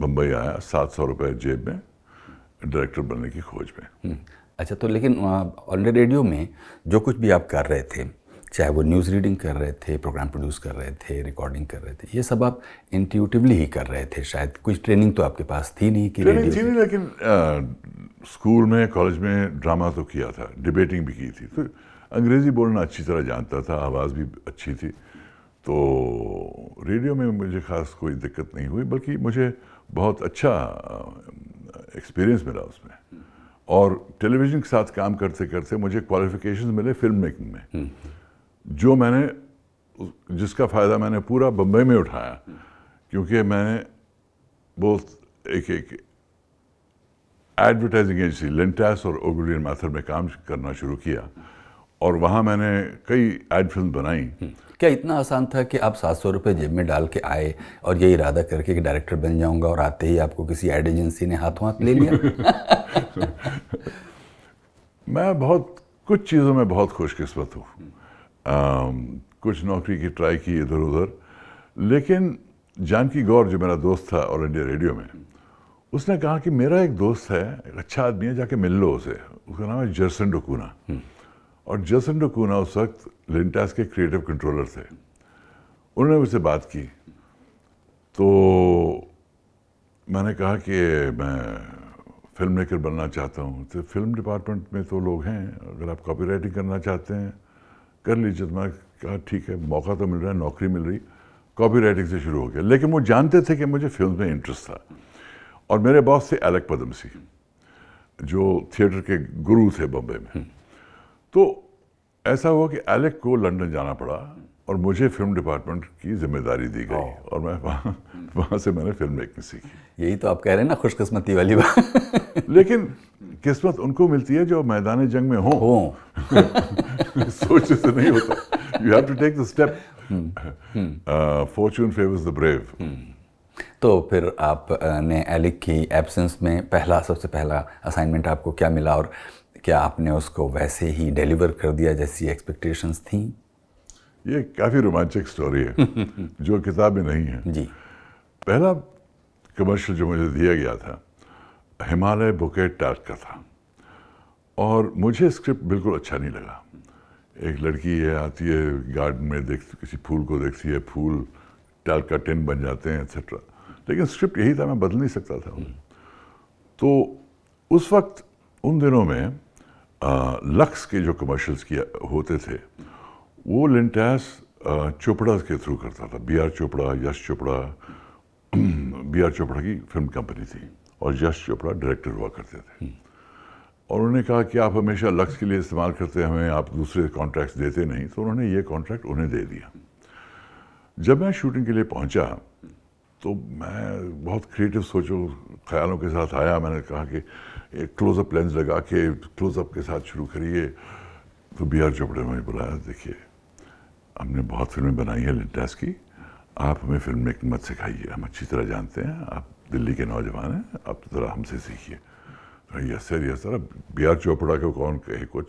बम्बई आया सात सौ रुपये जेब में डायरेक्टर बनने की खोज में हम्म। अच्छा तो लेकिन ऑन रेडियो में जो कुछ भी आप कर रहे थे चाहे वो न्यूज़ रीडिंग कर रहे थे प्रोग्राम प्रोड्यूस कर रहे थे रिकॉर्डिंग कर रहे थे ये सब आप इंट्यूटिवली ही कर रहे थे शायद कुछ ट्रेनिंग तो आपके पास थी नहीं कि ट्रेनिंग थी नहीं लेकिन स्कूल में कॉलेज में ड्रामा तो किया था डिबेटिंग भी की थी तो अंग्रेज़ी बोलना अच्छी तरह जानता था आवाज़ भी अच्छी थी तो रेडियो में मुझे ख़ास कोई दिक्कत नहीं हुई बल्कि मुझे बहुत अच्छा एक्सपीरियंस मिला उसमें और टेलीविज़न के साथ काम करते करते मुझे क्वालिफिकेशंस मिले फिल्म मेकिंग में हम्म, हम्म। जो मैंने जिसका फ़ायदा मैंने पूरा बम्बई में उठाया क्योंकि मैंने बहुत एक एक एडवर्टाइजिंग एजेंसी लेंटास और ओगुलियन मैथड में काम करना शुरू किया और वहाँ मैंने कई एड फिल्म बनाई हम्म। क्या इतना आसान था कि आप सात सौ रुपये जेब में डाल के आए और ये इरादा करके कि डायरेक्टर बन जाऊंगा और आते ही आपको किसी एड एजेंसी ने हाथों हाथ ले लिया मैं बहुत कुछ चीज़ों में बहुत खुशकिस्मत हूँ कुछ नौकरी की ट्राई की इधर उधर लेकिन जानकी गौर जो मेरा दोस्त था ऑल इंडिया रेडियो में उसने कहा कि मेरा एक दोस्त है एक अच्छा आदमी है जाके मिल लो उसे उसका नाम है जर्सन डोकूना हम्म। और जर्सन डोकूना उस वक्त लिंटास के क्रिएटिव कंट्रोलर थे उन्होंने मुझसे बात की तो मैंने कहा कि मैं फिल्म मेकर बनना चाहता हूँ तो फिल्म डिपार्टमेंट में तो लोग हैं अगर आप कॉपी करना चाहते हैं कर लीजिए तो मैं कहा ठीक है मौका तो मिल रहा है नौकरी मिल रही कॉपी राइटिंग से शुरू हो गया लेकिन वो जानते थे कि मुझे फिल्म में इंटरेस्ट था और मेरे बॉस थे अलग सिंह जो थिएटर के गुरु थे बम्बे में तो ऐसा हुआ कि एलेक को लंदन जाना पड़ा और मुझे फिल्म डिपार्टमेंट की जिम्मेदारी दी गई और मैं वहाँ वहाँ से मैंने फिल्म मेकिंग सीखी यही तो आप कह रहे हैं ना खुशकस्मती वाली बात लेकिन किस्मत उनको मिलती है जो मैदान जंग में हो हो। सोच से नहीं होता you have to take the step fortune favours the brave तो फिर आपने uh, एलिक की एब्सेंस में पहला सबसे पहला असाइनमेंट आपको क्या मिला और क्या आपने उसको वैसे ही डिलीवर कर दिया जैसी एक्सपेक्टेशंस थी ये काफ़ी रोमांचक स्टोरी है जो किताब में नहीं है जी पहला कमर्शियल जो मुझे दिया गया था हिमालय बुकेट टास्क का था और मुझे स्क्रिप्ट बिल्कुल अच्छा नहीं लगा एक लड़की है आती है गार्डन में देख किसी फूल को देखती है फूल टाल का टेन बन जाते हैं एक्सेट्रा लेकिन स्क्रिप्ट यही था मैं बदल नहीं सकता था हम्म। तो उस वक्त उन दिनों में लक्स के जो कमर्शियल्स किया होते थे वो लिंटैस चोपड़ा के थ्रू करता था B R Chopra Yash Chopra B R Chopra की फिल्म कंपनी थी और यश चोपड़ा डायरेक्टर हुआ करते थे और उन्होंने कहा कि आप हमेशा लक्स के लिए इस्तेमाल करते हमें आप दूसरे कॉन्ट्रैक्ट देते नहीं तो उन्होंने ये कॉन्ट्रैक्ट उन्हें दे दिया जब मैं शूटिंग के लिए पहुंचा तो मैं बहुत क्रिएटिव सोचो ख्यालों के साथ आया मैंने कहा कि एक क्लोजअप लेंस लगा के क्लोजअप के साथ शुरू करिए तो बी आर चोपड़े ने बुलाया देखिए हमने बहुत फिल्में बनाई हैं लिंटास की आप हमें फिल्म मेकिंग मत सिखाइए हम अच्छी तरह जानते हैं आप दिल्ली के नौजवान हैं आप तो ज़रा हमसे सीखिए तो यस सर यस सर अब बी आर चोपड़ा को कौन कहे कुछ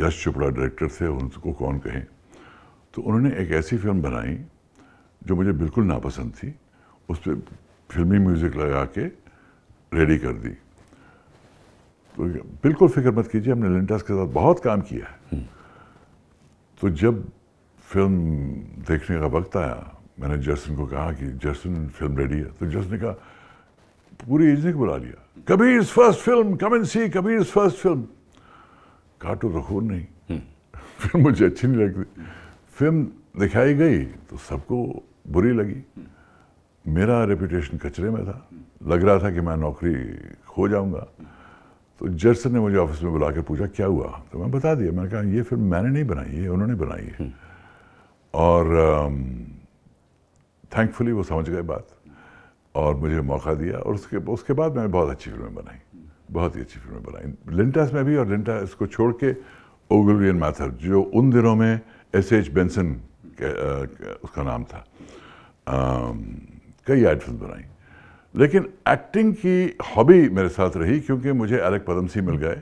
यश चोपड़ा डायरेक्टर से उनको कौन कहे तो उन्होंने एक ऐसी फिल्म बनाई जो मुझे बिल्कुल नापसंद थी उस पर फिल्मी म्यूज़िक लगा के रेडी कर दी तो बिल्कुल फिक्र मत कीजिए हमने लिंटास के साथ बहुत काम किया है हम्म। तो जब फिल्म देखने का वक्त आया मैंने जर्सन को कहा कि जर्सन फिल्म रेडी है तो जर्सन ने कहा पूरी एज को बुला लिया कबीर फर्स्ट तो हम्म। Film come and see Kabir first film काटो रखो नहीं फिर मुझे अच्छी नहीं लगती फिल्म दिखाई गई तो सबको बुरी लगी मेरा रेपुटेशन कचरे में था लग रहा था कि मैं नौकरी खो जाऊंगा तो जर्सन ने मुझे ऑफिस में बुला के पूछा क्या हुआ तो मैं बता दिया मैंने कहा ये फिल्म मैंने नहीं बनाई है उन्होंने बनाई है हम्म। और थैंकफुली वो समझ गए बात और मुझे मौका दिया और उसके उसके बाद मैंने बहुत अच्छी फिल्में बनाई बहुत ही अच्छी फिल्में बनाई लिंटास में भी और लिंटास को छोड़ के ओगुलियन माथर जो उन दिनों में एस एच बेंसन उसका नाम था कई एड फिल्म बनाई लेकिन एक्टिंग की हॉबी मेरे साथ रही क्योंकि मुझे अलग पदमसी मिल गए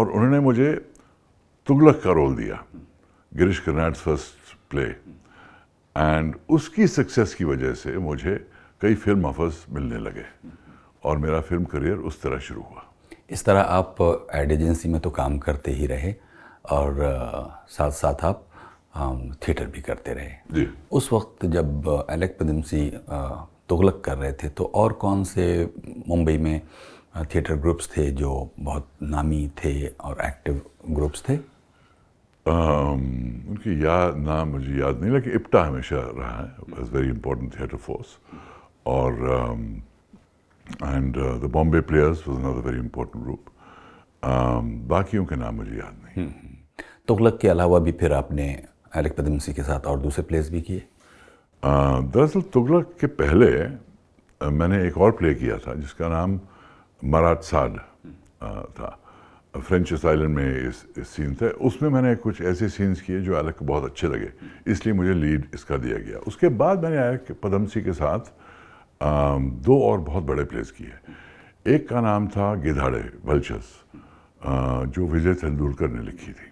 और उन्होंने मुझे तुगलक का रोल दिया Girish Karnad first play and उसकी सक्सेस की वजह से मुझे कई फिल्म ऑफर्स मिलने लगे और मेरा फिल्म करियर उस तरह शुरू हुआ इस तरह आप एड एजेंसी में तो काम करते ही रहे और साथ साथ आप थिएटर भी करते रहे जी उस वक्त जब एलेक् पदमसी तुगलक कर रहे थे तो और कौन से मुंबई में थिएटर ग्रुप्स थे जो बहुत नामी थे और एक्टिव ग्रुप्स थे Um, उनकी याद नाम मुझे याद नहीं लेकिन इप्टा हमेशा रहा है वेरी इंपॉर्टेंट थिएटर फोर्स और and the Bombay players not a very important group बाकियों के नाम मुझे याद नहीं हम्म, हम्म। तुगलक तो के अलावा भी फिर आपने अलग पदमसी के साथ और दूसरे प्लेस भी किए uh, दरअसल तुगलक के पहले uh, मैंने एक और प्ले किया था जिसका नाम मराठ साड uh, था फ्रेंच असाइलन में इस सीन था उसमें मैंने कुछ ऐसे सीन्स किए जो अलग को बहुत अच्छे लगे इसलिए मुझे लीड इसका दिया गया उसके बाद मैंने आया कि पदमसी के साथ आ, दो और बहुत बड़े प्लेस किए एक का नाम था गिधाड़े वल्चस जो विजय तेंदुलकर ने लिखी थी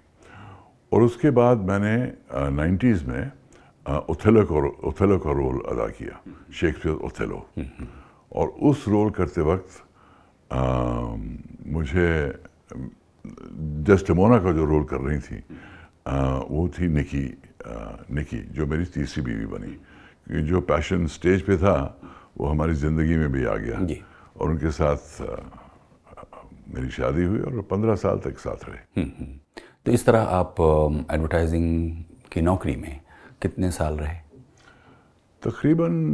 और उसके बाद मैंने नाइन्टीज़ में ओथेलो का ओथेलो का रोल अदा किया शेक्सपियर हम्म, ओथेलो हम्म। और उस रोल करते वक्त आ, मुझे डेस्टमोना का जो रोल कर रही थी आ, वो थी निकी आ, निकी जो मेरी तीसरी बीवी बनी क्योंकि जो पैशन स्टेज पे था वो हमारी ज़िंदगी में भी आ गया और उनके साथ आ, मेरी शादी हुई और पंद्रह साल तक साथ रहे हम्म, हम्म। तो इस तरह आप एडवर्टाइजिंग की नौकरी में कितने साल रहे तकरीबन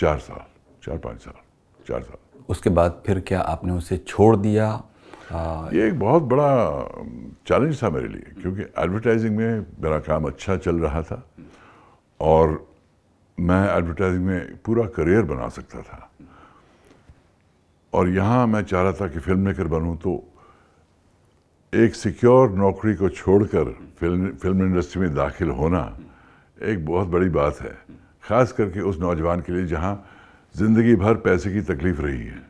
चार साल चार पाँच साल चार साल उसके बाद फिर क्या आपने उसे छोड़ दिया आ, ये एक बहुत बड़ा चैलेंज था मेरे लिए क्योंकि एडवर्टाइजिंग में मेरा काम अच्छा चल रहा था और मैं एडवर्टाइजिंग में पूरा करियर बना सकता था और यहाँ मैं चाह रहा था कि फिल्म मेकर बनूँ तो एक सिक्योर नौकरी को छोड़कर फिल्म फिल्म इंडस्ट्री में दाखिल होना एक बहुत बड़ी बात है ख़ास करके उस नौजवान के लिए जहाँ ज़िंदगी भर पैसे की तकलीफ़ रही है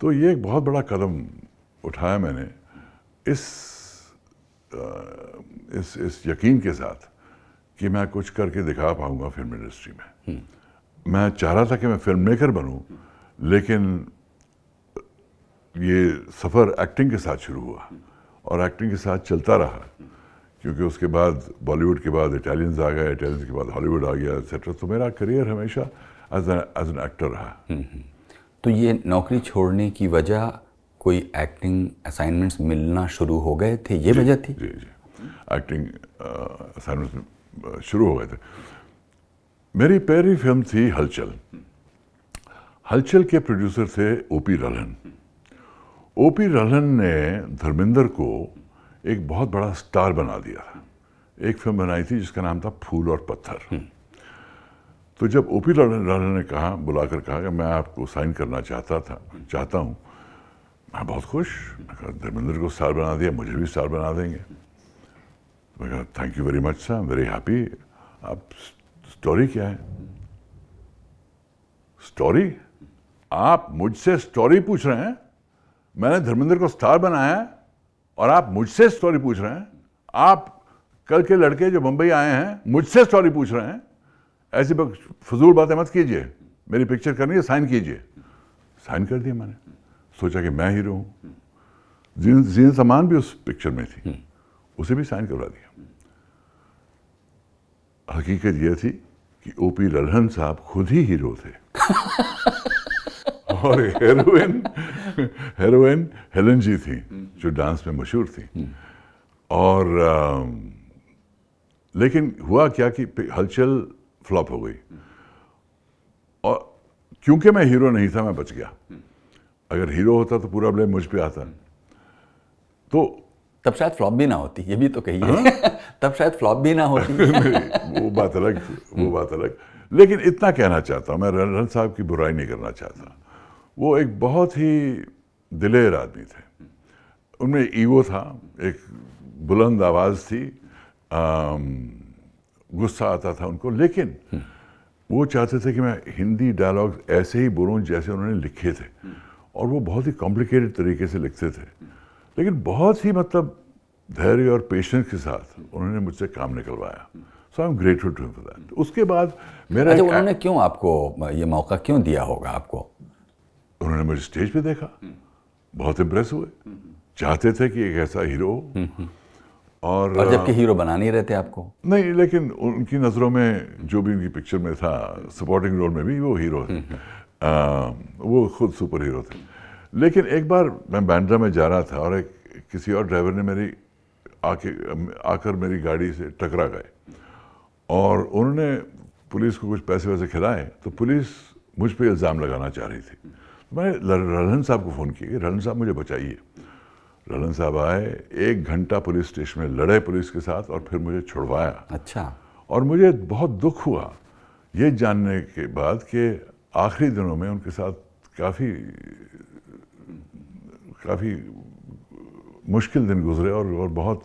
तो ये एक बहुत बड़ा कदम उठाया मैंने इस इस इस यकीन के साथ कि मैं कुछ करके दिखा पाऊँगा फिल्म इंडस्ट्री में हम्म। मैं चाह रहा था कि मैं फिल्म मेकर बनूँ लेकिन ये सफ़र एक्टिंग के साथ शुरू हुआ और एक्टिंग के साथ चलता रहा क्योंकि उसके बाद बॉलीवुड के बाद इटालियंस आ गए इटालियंस के बाद हॉलीवुड आ गया एक्सेट्रा तो मेरा करियर हमेशा एज एज एन एक्टर रहा तो ये नौकरी छोड़ने की वजह कोई एक्टिंग असाइनमेंट्स मिलना शुरू हो गए थे ये वजह थी जी जी एक्टिंग असाइनमेंट्स uh, शुरू हो गए थे मेरी पहली फिल्म थी हलचल हलचल के प्रोड्यूसर थे ओ पी रलन ओ पी रलन ने धर्मेंद्र को एक बहुत बड़ा स्टार बना दिया था एक फिल्म बनाई थी जिसका नाम था फूल और पत्थर हम्म। तो जब ओ पी लाला ने कहा बुलाकर कहा कि मैं आपको साइन करना चाहता था चाहता हूँ मैं बहुत खुश मैं कहा धर्मेंद्र को स्टार बना दिया मुझे भी स्टार बना देंगे तो मैं कहा thank you very much sir very happy आप स्टोरी क्या है स्टोरी आप मुझसे स्टोरी पूछ रहे हैं मैंने धर्मेंद्र को स्टार बनाया है और आप मुझसे स्टोरी पूछ रहे हैं आप कल के लड़के जो मुंबई आए हैं मुझसे स्टोरी पूछ रहे हैं ऐसी फजूल बातें मत कीजिए मेरी पिक्चर करनी है साइन कीजिए साइन कर दिया मैंने सोचा कि मैं हीरो हूँ जीन जीन सामान भी उस पिक्चर में थी उसे भी साइन करवा दिया हकीकत यह थी कि ओ पी ललहन साहब खुद ही हीरो थे और हेरोइन हेरोइन हेलन जी थी जो डांस में मशहूर थी और आ, um, लेकिन हुआ क्या कि हलचल फ्लॉप हो गई और क्योंकि मैं हीरो नहीं था मैं बच गया अगर हीरो होता तो पूरा ब्लेम मुझ पे आता तो तब शायद फ्लॉप भी ना होती ये भी तो कहिए हाँ? तब शायद फ्लॉप भी ना होती वो बात अलग वो हम्म। बात अलग लेकिन इतना कहना चाहता हूँ मैं रन साहब की बुराई नहीं करना चाहता वो एक बहुत ही दिलेर आदमी थे उनमें ईगो था एक बुलंद आवाज़ थी आम, गुस्सा आता था उनको लेकिन वो चाहते थे कि मैं हिंदी डायलॉग ऐसे ही बोलूँ जैसे उन्होंने लिखे थे और वो बहुत ही कॉम्प्लिकेटेड तरीके से लिखते थे लेकिन बहुत ही मतलब धैर्य और पेशेंस के साथ उन्होंने मुझसे काम निकलवाया so I am grateful to for that उसके बाद मेरा अच्छा, उन्होंने क्यों आपको ये मौका क्यों दिया होगा आपको उन्होंने मुझे स्टेज पे देखा बहुत इम्प्रेस हुए चाहते थे कि एक ऐसा हीरो हो और, और जबकि हीरो बना नहीं रहते आपको नहीं लेकिन उनकी नज़रों में जो भी उनकी पिक्चर में था सपोर्टिंग रोल में भी वो हीरो थे आ, वो खुद सुपर हीरो थे लेकिन एक बार मैं बैंड्रा में जा रहा था और एक किसी और ड्राइवर ने मेरी आके आकर मेरी गाड़ी से टकरा गए और उन्होंने पुलिस को कुछ पैसे वैसे खिलाए तो पुलिस मुझ पर इल्ज़ाम लगाना चाह रही थी मैंने रलन साहब को फ़ोन किया रलन साहब मुझे बचाइए ललन साहब आए एक घंटा पुलिस स्टेशन में लड़े पुलिस के साथ और फिर मुझे छुड़वाया अच्छा और मुझे बहुत दुख हुआ ये जानने के बाद कि आखिरी दिनों में उनके साथ काफ़ी काफ़ी मुश्किल दिन गुजरे और और बहुत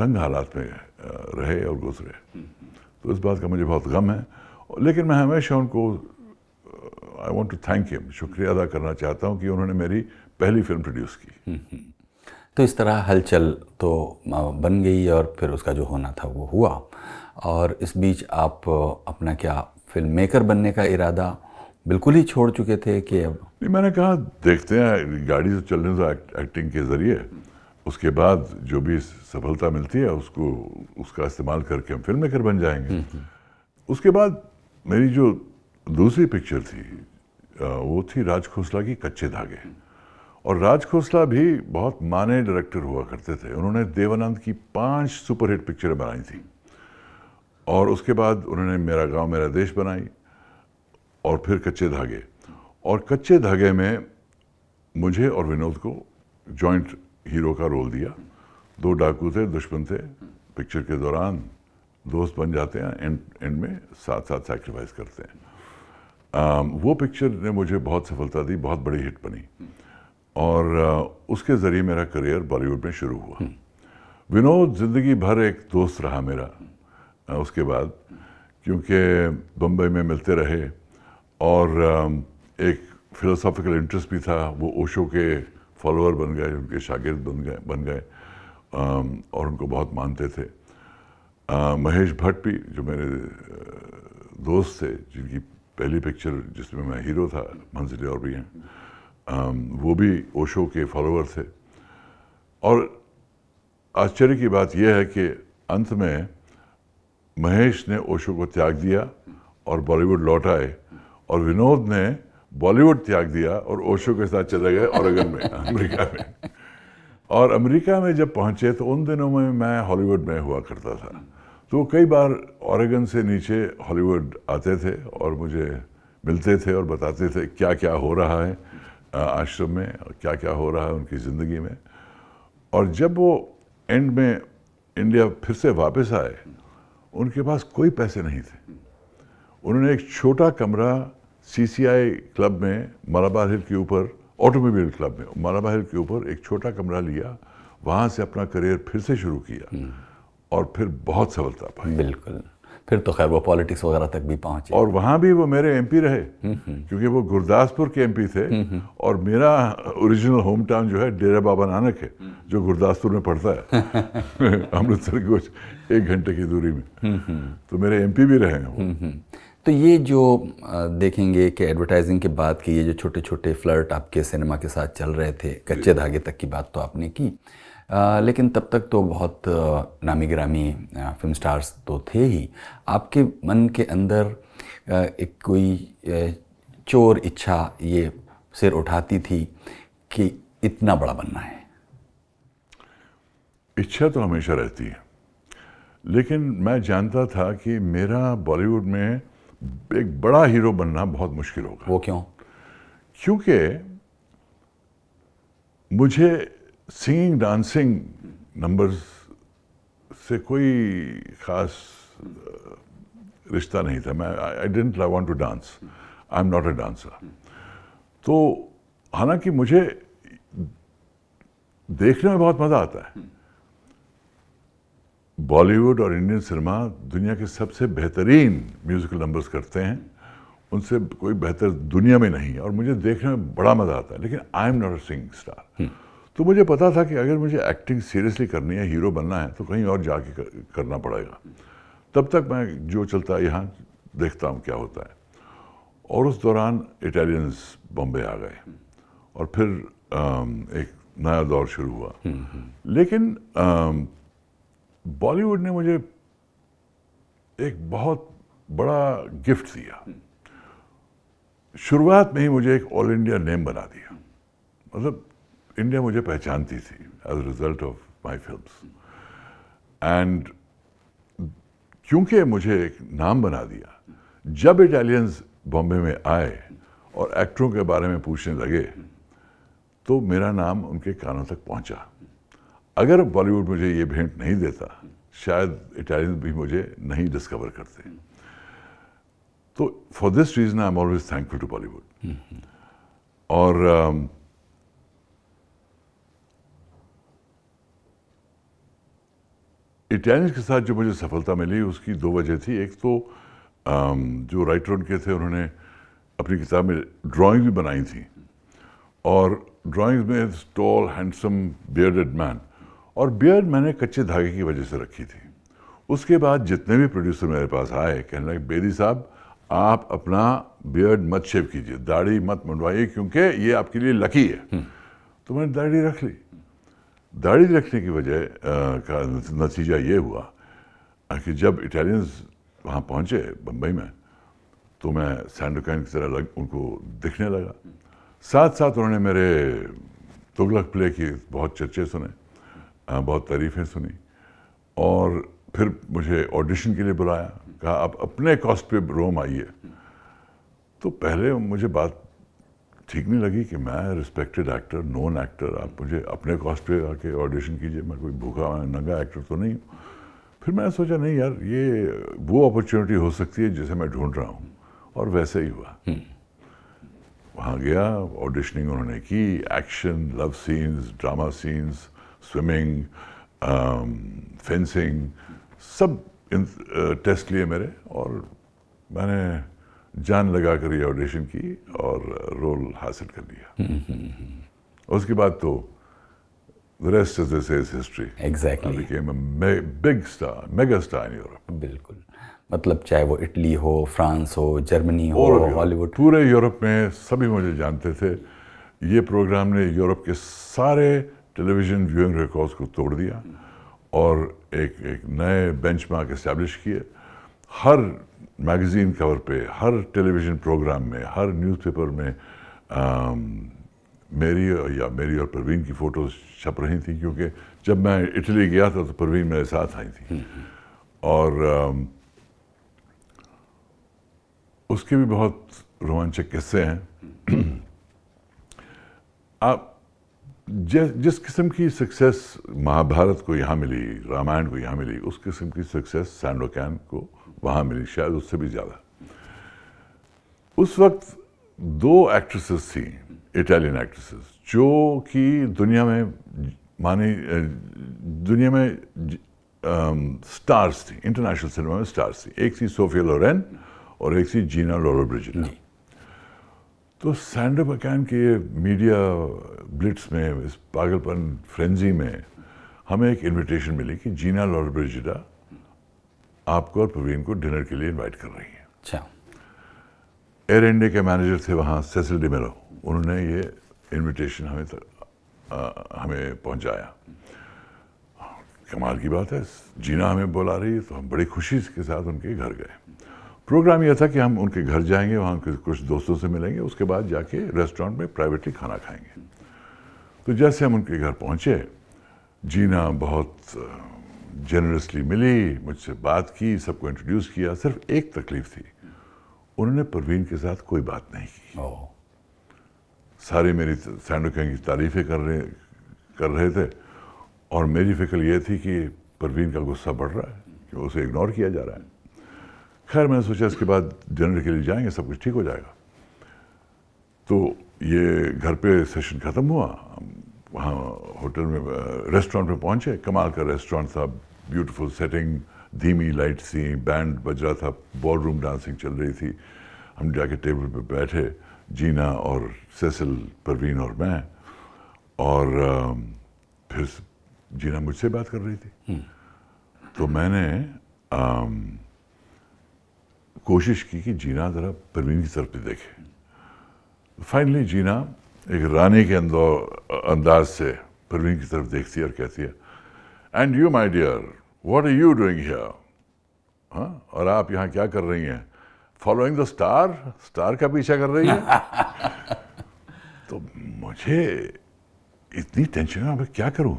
तंग हालात में रहे और गुजरे तो इस बात का मुझे बहुत गम है लेकिन मैं हमेशा उनको I want to thank you शुक्रिया अदा करना चाहता हूँ कि उन्होंने मेरी पहली फिल्म प्रोड्यूस की हम्म, हम्म। तो इस तरह हलचल तो बन गई और फिर उसका जो होना था वो हुआ और इस बीच आप अपना क्या फिल्म मेकर बनने का इरादा बिल्कुल ही छोड़ चुके थे कि अब नहीं मैंने कहा देखते हैं गाड़ी से चलने से एक्ट, एक्टिंग के ज़रिए उसके बाद जो भी सफलता मिलती है उसको उसका इस्तेमाल करके हम फिल्म मेकर बन जाएंगे हम्म, हम्म। उसके बाद मेरी जो दूसरी पिक्चर थी वो थी राज खोसला की कच्चे धागे और राज खोसला भी बहुत माने डायरेक्टर हुआ करते थे उन्होंने देवानंद की पांच सुपरहिट पिक्चरें बनाई थी और उसके बाद उन्होंने मेरा गांव मेरा देश बनाई और फिर कच्चे धागे और कच्चे धागे में मुझे और विनोद को जॉइंट हीरो का रोल दिया दो डाकू थे दुश्मन थे पिक्चर के दौरान दोस्त बन जाते हैं एंड एंड में साथ साथ सेक्रीफाइस करते हैं आ, वो पिक्चर ने मुझे बहुत सफलता दी बहुत बड़ी हिट बनी और उसके ज़रिए मेरा करियर बॉलीवुड में शुरू हुआ विनोद ज़िंदगी भर एक दोस्त रहा मेरा उसके बाद क्योंकि बम्बई में मिलते रहे और एक फिलोसॉफिकल इंटरेस्ट भी था वो ओशो के फॉलोअर बन गए उनके शागिर्द बन गए बन गए और उनको बहुत मानते थे महेश भट्ट भी जो मेरे दोस्त थे जिनकी पहली पिक्चर जिसमें मैं हीरो था मंजिल और भी हैं Um, वो भी ओशो के फॉलोअर थे और आश्चर्य की बात यह है कि अंत में महेश ने ओशो को त्याग दिया और बॉलीवुड लौट आए और विनोद ने बॉलीवुड त्याग दिया और ओशो के साथ चले गए औरगन में अमेरिका में और अमेरिका में जब पहुंचे तो उन दिनों में मैं हॉलीवुड में हुआ करता था तो कई बार ऑरेगन से नीचे हॉलीवुड आते थे और मुझे मिलते थे और बताते थे क्या क्या हो रहा है आश्रम में क्या क्या हो रहा है उनकी ज़िंदगी में और जब वो एंड में इंडिया फिर से वापस आए उनके पास कोई पैसे नहीं थे उन्होंने एक छोटा कमरा सीसीआई क्लब में मालाबार हिल के ऊपर ऑटोमोबाइल क्लब में मालाबार हिल के ऊपर एक छोटा कमरा लिया वहाँ से अपना करियर फिर से शुरू किया हम्म। और फिर बहुत सफलता पाई बिल्कुल फिर तो खैर वो पॉलिटिक्स वगैरह तक भी पहुंचे और वहाँ भी वो मेरे एमपी रहे हम्म, हम्म। क्योंकि वो गुरदासपुर के एमपी थे हम्म, और मेरा ओरिजिनल होम टाउन जो है डेरा बाबा नानक है जो गुरदासपुर में पड़ता है अमृतसर के एक घंटे की दूरी में तो मेरे एमपी भी रहे हैं तो ये जो देखेंगे कि एडवर्टाइजिंग के बाद के ये जो छोटे छोटे फ्लर्ट आपके सिनेमा के साथ चल रहे थे कच्चे धागे तक की बात तो आपने की लेकिन तब तक तो बहुत नामी गिरामी फिल्म स्टार्स तो थे ही आपके मन के अंदर एक कोई चोर इच्छा ये सिर उठाती थी कि इतना बड़ा बनना है इच्छा तो हमेशा रहती है लेकिन मैं जानता था कि मेरा बॉलीवुड में एक बड़ा हीरो बनना बहुत मुश्किल होगा वो क्यों क्योंकि मुझे सिंगिंग डांसिंग नंबर्स से कोई खास रिश्ता नहीं था मैं I didn't lie want to dance I am not a dancer तो हालांकि मुझे देखने में बहुत मज़ा आता है बॉलीवुड और इंडियन सिनेमा दुनिया के सबसे बेहतरीन म्यूज़िकल नंबर्स करते हैं उनसे कोई बेहतर दुनिया में नहीं है और मुझे देखने में बड़ा मज़ा आता है लेकिन I am not a sing star तो मुझे पता था कि अगर मुझे एक्टिंग सीरियसली करनी है हीरो बनना है तो कहीं और जाके कर, करना पड़ेगा तब तक मैं जो चलता है यहाँ देखता हूँ क्या होता है और उस दौरान इटालियंस बम्बे आ गए और फिर एक नया दौर शुरू हुआ हम्म, हम्म। लेकिन बॉलीवुड ने मुझे एक बहुत बड़ा गिफ्ट दिया हम्म। शुरुआत में ही मुझे एक ऑल इंडिया नेम बना दिया मतलब इंडिया मुझे पहचानती थी as result of my film and क्योंकि मुझे एक नाम बना दिया जब इटालियंस बॉम्बे में आए और एक्टरों के बारे में पूछने लगे तो मेरा नाम उनके कानों तक पहुंचा अगर बॉलीवुड मुझे ये भेंट नहीं देता शायद इटालियन भी मुझे नहीं डिस्कवर करते तो for this reason I am always thankful to Bollywood और uh, इटालियंस के साथ जो मुझे सफलता मिली उसकी दो वजह थी एक तो जो राइटर उनके थे उन्होंने अपनी किताब में ड्राइंग भी बनाई थी और ड्राइंग्स में टॉल हैंडसम बियर्डेड मैन और बियर्ड मैंने कच्चे धागे की वजह से रखी थी उसके बाद जितने भी प्रोड्यूसर मेरे पास आए कहने लगे बेदी साहब आप अपना बियर्ड मत शेव कीजिए दाढ़ी मत मंडवाइए क्योंकि ये आपके लिए लकी है तो मैंने दाढ़ी रख ली दाढ़ी रखने की वजह का नतीजा ये हुआ कि जब इटालियंस वहाँ पहुँचे बम्बई में तो मैं सैंडोकैन की तरह लग उनको दिखने लगा साथ साथ उन्होंने मेरे तुगलक प्ले की बहुत चर्चे सुने बहुत तारीफ़ें सुनी और फिर मुझे ऑडिशन के लिए बुलाया कहा आप अपने कॉस्ट पे रोम आइए तो पहले मुझे बात नहीं लगी कि मैं रिस्पेक्टेड एक्टर नॉन एक्टर आप मुझे अपने कॉस्ट पे आके ऑडिशन कीजिए मैं कोई भूखा नंगा एक्टर तो नहीं हूँ फिर मैंने सोचा नहीं यार ये वो अपॉर्चुनिटी हो सकती है जिसे मैं ढूंढ रहा हूँ और वैसे ही हुआ हम्म। वहाँ गया ऑडिशनिंग उन्होंने की action love scenes drama scenes swimming fencing सब टेस्ट uh, लिए मेरे और मैंने जान लगा कर ये ऑडिशन की और रोल हासिल कर लिया उसके बाद तो बिल्कुल मतलब चाहे वो इटली हो फ्रांस हो जर्मनी हो हॉलीवुड पूरे यूरोप में सभी मुझे जानते थे ये प्रोग्राम ने यूरोप के सारे टेलीविज़न व्यूइंग रिकॉर्ड्स को तोड़ दिया और एक एक नए बेंचमार्क मार्क किए हर मैगज़ीन कवर पे हर टेलीविज़न प्रोग्राम में हर न्यूज़पेपर में आ, um, मेरी या मेरी और परवीन की फ़ोटोज़ छप रही थी क्योंकि जब मैं इटली गया था तो परवीन मेरे साथ आई थी हम्म, हम्म। और आ, um, उसके भी बहुत रोमांचक किस्से हैं आप जिस जिस किस्म की सक्सेस महाभारत को यहाँ मिली रामायण को यहाँ मिली उस किस्म की सक्सेस सैंडो को वहाँ मिली शायद उससे भी ज़्यादा उस वक्त दो एक्ट्रेसेस थी इटालियन एक्ट्रेसेस जो कि दुनिया में मानी दुनिया में आ, स्टार्स थी इंटरनेशनल सिनेमा में स्टार्स थी एक थी सोफिया लोरेन और एक थी जीना लोरो ब्रिजिटा तो सैंडो मकैन के मीडिया ब्लिट्स में इस पागलपन फ्रेंजी में हमें एक इनविटेशन मिली कि जीना लोरो ब्रिजिटा आपको और प्रवीण को डिनर के लिए इनवाइट कर रही है अच्छा एयर इंडिया के मैनेजर थे वहाँ सेसिल डिमेरो उन्होंने ये इनविटेशन हमें तर, आ, हमें पहुँचाया कमाल की बात है जीना हमें बुला रही है तो हम बड़ी खुशी के साथ उनके घर गए प्रोग्राम यह था कि हम उनके घर जाएंगे वहाँ के कुछ दोस्तों से मिलेंगे उसके बाद जाके रेस्टोरेंट में प्राइवेटली खाना खाएंगे तो जैसे हम उनके घर पहुँचे जीना बहुत जनरसली मिली मुझसे बात की सबको इंट्रोड्यूस किया सिर्फ एक तकलीफ थी उन्होंने परवीन के साथ कोई बात नहीं की सारे मेरी सैंडोकैंग की तारीफें कर रहे कर रहे थे और मेरी फिक्र ये थी कि परवीन का गुस्सा बढ़ रहा है कि उसे इग्नोर किया जा रहा है खैर मैंने सोचा इसके बाद डिनर के लिए जाएंगे सब कुछ ठीक हो जाएगा तो ये घर पे सेशन ख़त्म हुआ वहाँ होटल में रेस्टोरेंट में पहुँचे कमाल का रेस्टोरेंट था ब्यूटीफुल सेटिंग धीमी लाइट थी बैंड बज रहा था बॉल रूम डांसिंग चल रही थी हम जाके टेबल पे बैठे जीना और सेसिल परवीन और मैं और फिर जीना मुझसे बात कर रही थी हम्म। तो मैंने आम, कोशिश की कि जीना ज़रा परवीन की तरफ भी देखे फाइनली जीना एक रानी के अंदाज से परवीन की तरफ देखती है और कहती है and you my dear what are you doing here हाँ और आप यहाँ क्या कर रही हैं फॉलोइंग द स्टार स्टार का पीछा कर रही है तो मुझे इतनी टेंशन है मैं क्या करूँ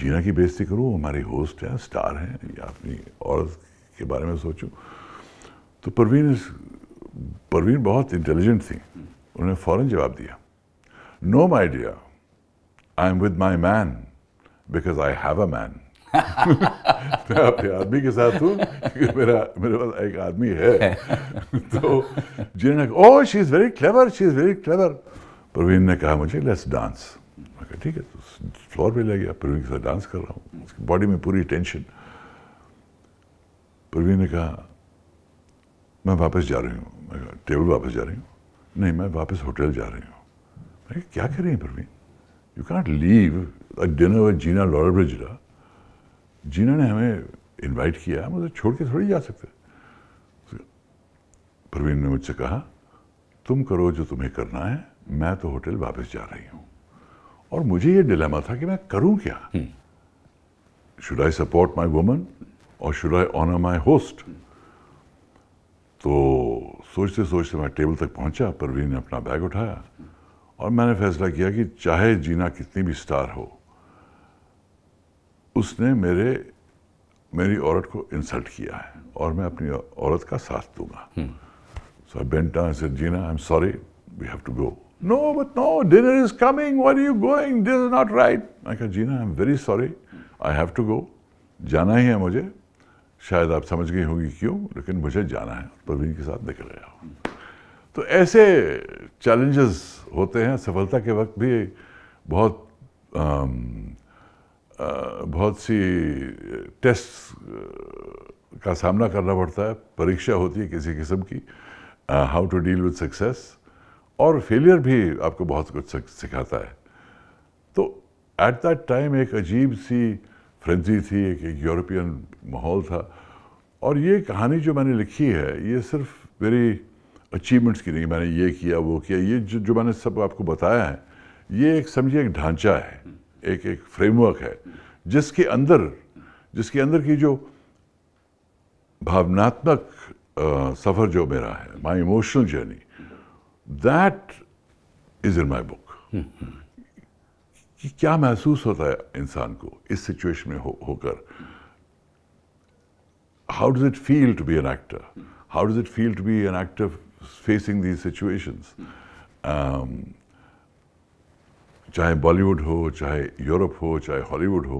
जीना की बेइज्जती करूँ हमारे होस्ट हैं स्टार हैं या अपनी औरत के बारे में सोचूं तो परवीन परवीन बहुत इंटेलिजेंट थी उन्होंने फ़ौरन जवाब दिया No, my dear, I'm with my man because I have a man. मैं अपने आदमी के साथ हूँ क्योंकि मेरा मेरे पास एक आदमी है तो जिन्होंने oh she is very clever she is very clever Praveen ने कहा मुझे लेट्स डांस मैं कहा ठीक है तो फ्लोर पे ले गया प्रवीण के साथ डांस कर रहा हूँ उसकी बॉडी में पूरी टेंशन प्रवीण ने कहा मैं वापस जा रही हूँ मैं कहा टेबल वापस जा रही हूँ नहीं मैं वापस होटल जा रही हूँ मैं क्या करें रहे हैं Praveen you can't leave dinner with Gina ब्रिज रहा जीना ने हमें इनवाइट किया मुझे मतलब छोड़ के थोड़ी जा सकते प्रवीण ने मुझसे कहा तुम करो जो तुम्हें करना है मैं तो होटल वापस जा रही हूँ और मुझे ये डिलेमा था कि मैं करूँ क्या should I support my woman और should I honour my host तो सोचते सोचते मैं टेबल तक पहुंचा परवीन ने अपना बैग उठाया और मैंने फैसला किया कि चाहे जीना कितनी भी स्टार हो उसने मेरे मेरी औरत को इंसल्ट किया है और मैं अपनी औरत का साथ दूंगा so I went I said Gina I am sorry we have to go no but no dinner is coming what are you going this is not right I कहा Gina I am very sorry I have to go जाना ही है मुझे शायद आप समझ गई होगी क्यों लेकिन मुझे जाना है प्रवीण के साथ निकल गया हूँ तो ऐसे चैलेंजेस होते हैं सफलता के वक्त भी बहुत आ, आ, बहुत सी टेस्ट का सामना करना पड़ता है परीक्षा होती है किसी किस्म की how to deal with success और फेलियर भी आपको बहुत कुछ सिखाता है तो एट दैट टाइम एक अजीब सी फ्रेंजी थी एक, एक यूरोपियन माहौल था और ये कहानी जो मैंने लिखी है ये सिर्फ मेरी अचीवमेंट्स नहीं मैंने ये किया वो किया ये जो जो मैंने सब आपको बताया है ये एक समझिए एक ढांचा है एक एक फ्रेमवर्क है जिसके अंदर जिसके अंदर की जो भावनात्मक सफ़र जो मेरा है my emotional journey that is in my book कि क्या महसूस होता है इंसान को इस सिचुएशन में होकर how does it feel to be an actor how does it feel to be an actor facing these situation चाहे बॉलीवुड हो चाहे यूरोप हो चाहे हॉलीवुड हो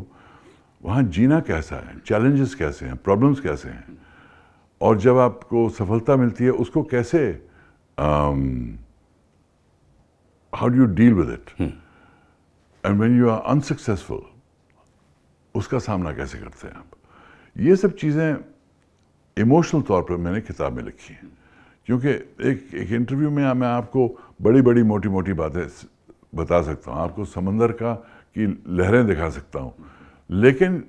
वहाँ जीना कैसा है चैलेंजेस कैसे हैं प्रॉब्लम्स कैसे हैं और जब आपको सफलता मिलती है उसको कैसे how do you deal with it and when you are unsuccessful उसका सामना कैसे करते हैं आप ये सब चीज़ें इमोशनल तौर पर मैंने किताब में लिखी हैं क्योंकि एक एक इंटरव्यू में मैं आपको बड़ी बड़ी मोटी मोटी बातें बता सकता हूँ आपको समंदर का की लहरें दिखा सकता हूँ लेकिन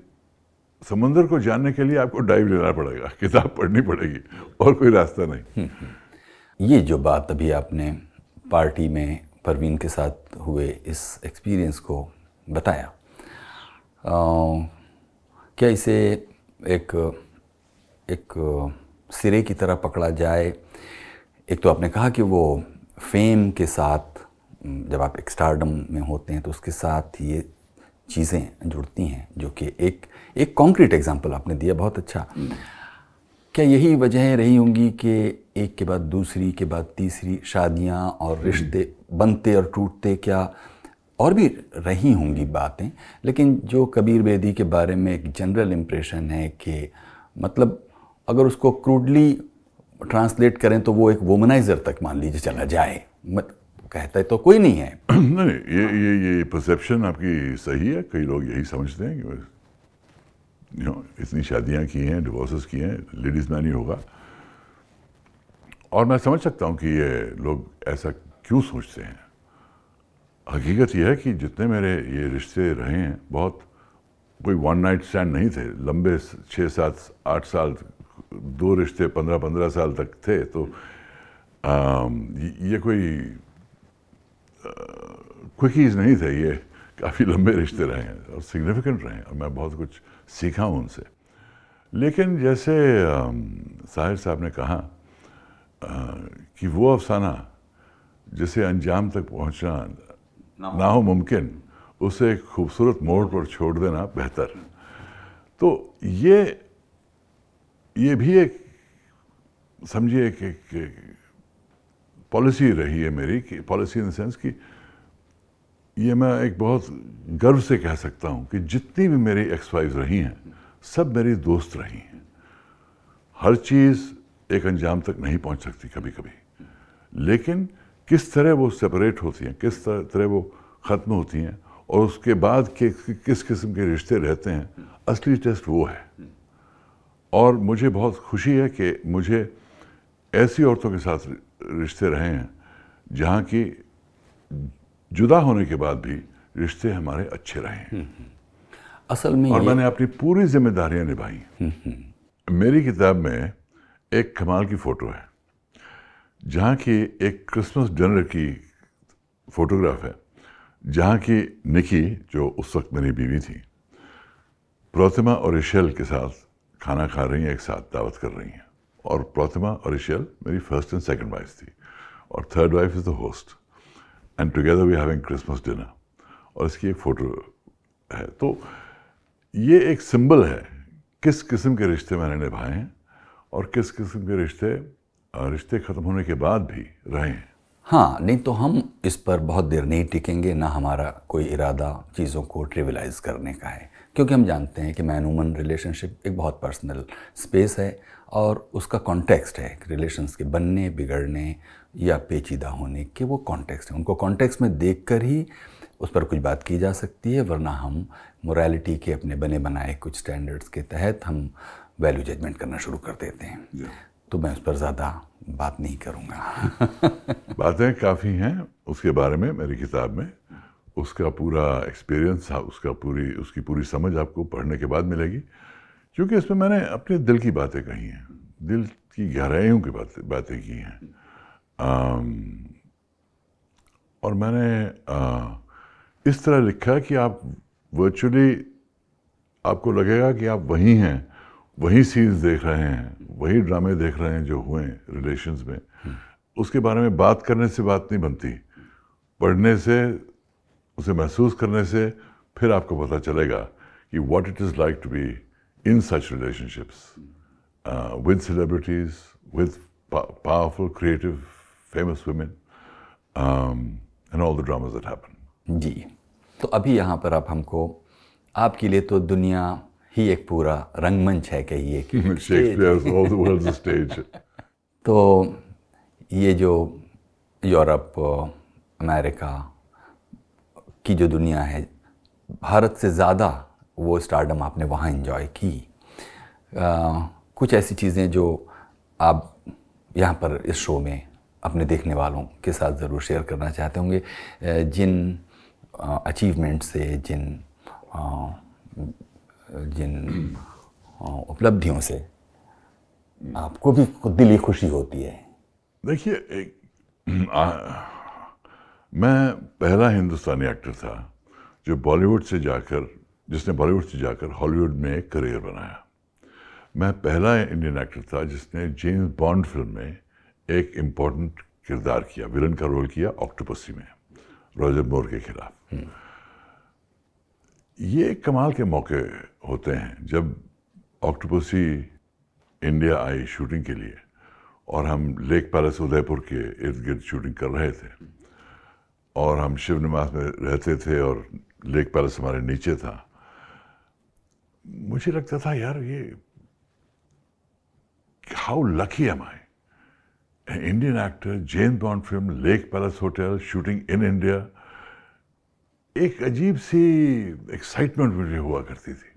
समंदर को जानने के लिए आपको डाइव लेना पड़ेगा किताब पढ़नी पड़ेगी और कोई रास्ता नहीं हम्म, हम्म। ये जो बात अभी आपने पार्टी में परवीन के साथ हुए इस एक्सपीरियंस को बताया आ, क्या इसे एक एक सिरे की तरह पकड़ा जाए एक तो आपने कहा कि वो फेम के साथ जब आप एक स्टारडम में होते हैं तो उसके साथ ये चीज़ें जुड़ती हैं जो कि एक एक कॉन्क्रीट एग्जाम्पल आपने दिया बहुत अच्छा क्या यही वजहें रही होंगी कि एक के बाद दूसरी के बाद तीसरी शादियाँ और हम्म। रिश्ते बनते और टूटते क्या और भी रही होंगी बातें लेकिन जो कबीर बेदी के बारे में एक जनरल इम्प्रेशन है कि मतलब अगर उसको क्रूडली ट्रांसलेट करें तो वो एक वोमनाइजर तक मान लीजिए चला जाए मत कहता है तो कोई नहीं है नहीं ये ये ये परसेप्शन आपकी सही है कई लोग यही समझते हैं कि you इतनी शादियां की हैं डिवोर्सेस की हैं लेडीज़ मैन ही होगा और मैं समझ सकता हूं कि ये लोग ऐसा क्यों सोचते हैं हकीकत यह है कि जितने मेरे ये रिश्ते रहे हैं बहुत कोई वन नाइट स्टैंड नहीं थे लंबे छः सात आठ साल दो रिश्ते पंद्रह पंद्रह साल तक थे तो आ, ये कोई क्विकीज नहीं थे ये काफ़ी लंबे रिश्ते रहे हैं और सिग्निफिकेंट रहे हैं और मैं बहुत कुछ सीखा हूँ उनसे लेकिन जैसे साहिर साहब ने कहा आ, कि वो अफसाना जिसे अंजाम तक पहुँचना ना, ना हो मुमकिन उसे खूबसूरत मोड़ पर छोड़ देना बेहतर तो ये ये भी एक समझिए कि, पॉलिसी रही है मेरी कि पॉलिसी इन सेंस कि ये मैं एक बहुत गर्व से कह सकता हूँ कि जितनी भी मेरी एक्स वाइफ रही हैं सब मेरी दोस्त रही हैं हर चीज़ एक अंजाम तक नहीं पहुँच सकती कभी कभी लेकिन किस तरह वो सेपरेट होती हैं किस तरह वो ख़त्म होती हैं और उसके बाद के किस किस्म के रिश्ते रहते हैं असली टेस्ट वो है और मुझे बहुत खुशी है कि मुझे ऐसी औरतों के साथ रिश्ते रहे हैं जहाँ की जुदा होने के बाद भी रिश्ते हमारे अच्छे रहे हैं असल में और मैंने अपनी पूरी जिम्मेदारियां निभाई हम्म, हम्म। मेरी किताब में एक कमाल की फ़ोटो है जहाँ की एक क्रिसमस डिनर की फ़ोटोग्राफ है जहाँ की निकी जो उस वक्त मेरी बीवी थी प्रतिमा और इशेल के साथ खाना खा रही हैं एक साथ दावत कर रही हैं और प्रतिमा और इशल मेरी फर्स्ट एंड सेकेंड वाइफ थी और third wife is the host and together we having Christmas dinner और इसकी एक फ़ोटो है तो ये एक सिंबल है किस किस्म के रिश्ते मैंने निभाए हैं और किस किस्म के रिश्ते रिश्ते ख़त्म होने के बाद भी रहे हैं हाँ नहीं तो हम इस पर बहुत देर नहीं टिकेंगे ना हमारा कोई इरादा चीज़ों को ट्रिवलाइज़ करने का है क्योंकि हम जानते हैं कि मैन वूमन रिलेशनशिप एक बहुत पर्सनल स्पेस है और उसका कॉन्टेक्स्ट है रिलेशंस के बनने बिगड़ने या पेचीदा होने के वो कॉन्टेक्स्ट हैं उनको कॉन्टेक्स्ट में देख कर ही उस पर कुछ बात की जा सकती है वरना हम मोरालिटी के अपने बने बनाए कुछ स्टैंडर्ड्स के तहत हम वैल्यू जजमेंट करना शुरू कर देते हैं तो मैं उस पर ज़्यादा बात नहीं करूँगा बातें काफ़ी हैं उसके बारे में मेरी किताब में उसका पूरा एक्सपीरियंस हाँ, उसका पूरी उसकी पूरी समझ आपको पढ़ने के बाद मिलेगी क्योंकि इसमें मैंने अपने दिल की बातें कही हैं दिल की गहराइयों की बातें बातें की हैं और मैंने आ, इस तरह लिखा कि आप वर्चुअली आपको लगेगा कि आप वही हैं वही सीन्स देख रहे हैं वही ड्रामे देख रहे हैं जो हुए रिलेशन में हम्म। उसके बारे में बात करने से बात नहीं बनती पढ़ने से उसे महसूस करने से फिर आपको पता चलेगा कि what it is like to be in such relationships with celebrities with powerful creative famous women and all the dramas that happen जी तो अभी यहाँ पर आप हमको आपके लिए तो दुनिया ही एक पूरा रंगमंच है कहिए स्टेज तो ये जो यूरोप अमेरिका की जो दुनिया है भारत से ज़्यादा वो स्टारडम आपने वहाँ इन्जॉय की आ, कुछ ऐसी चीज़ें जो आप यहाँ पर इस शो में अपने देखने वालों के साथ ज़रूर शेयर करना चाहते होंगे जिन अचीवमेंट से जिन आ, जिन उपलब्धियों से आपको भी दिली खुशी होती है देखिए मैं पहला हिंदुस्तानी एक्टर था जो बॉलीवुड से जाकर जिसने बॉलीवुड से जाकर हॉलीवुड में एक करियर बनाया मैं पहला इंडियन एक्टर था जिसने जेम्स बॉन्ड फिल्म में एक इम्पॉर्टेंट किरदार किया विलन का रोल किया ऑक्टोपसी में रॉजर मोर के खिलाफ ये कमाल के मौके होते हैं जब ऑक्टोपसी इंडिया आई शूटिंग के लिए और हम लेक पैलेस उदयपुर के इर्द गिर्द शूटिंग कर रहे थे और हम शिव निवास में रहते थे और लेक पैलेस हमारे नीचे था मुझे लगता था यार ये how lucky am I Indian actor James Bond film lake palace hotel shooting in India एक अजीब सी एक्साइटमेंट मुझे हुआ करती थी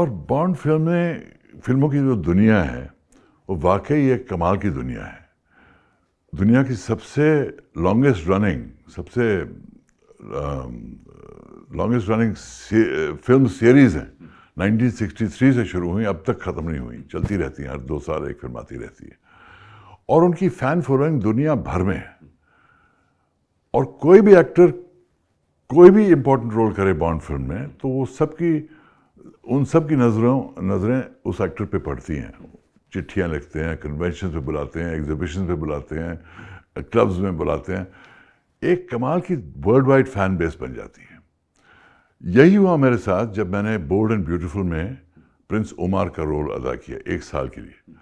और बॉन्ड फिल्म में फिल्मों की जो दुनिया है वो वाकई एक कमाल की दुनिया है दुनिया की सबसे लॉन्गेस्ट रनिंग सबसे लॉन्गेस्ट um, रनिंग से, फिल्म सीरीज़ हैं 1963 से शुरू हुई अब तक ख़त्म नहीं हुई चलती रहती हैं हर दो साल एक फिल्म आती रहती है और उनकी फ़ैन फॉलोइंग दुनिया भर में है और कोई भी एक्टर कोई भी इम्पोर्टेंट रोल करे बॉन्ड फिल्म में तो वो सबकी उन सब की नज़रों नज़रें उस एक्टर पे पड़ती हैं चिट्ठियाँ लिखते हैं कन्वेंशन पे बुलाते हैं एग्जिबिशन पे बुलाते हैं क्लब्स में बुलाते हैं एक कमाल की वर्ल्ड वाइड फैन बेस बन जाती है यही हुआ मेरे साथ जब मैंने बोल्ड एंड ब्यूटीफुल में प्रिंस उमर का रोल अदा किया एक साल के लिए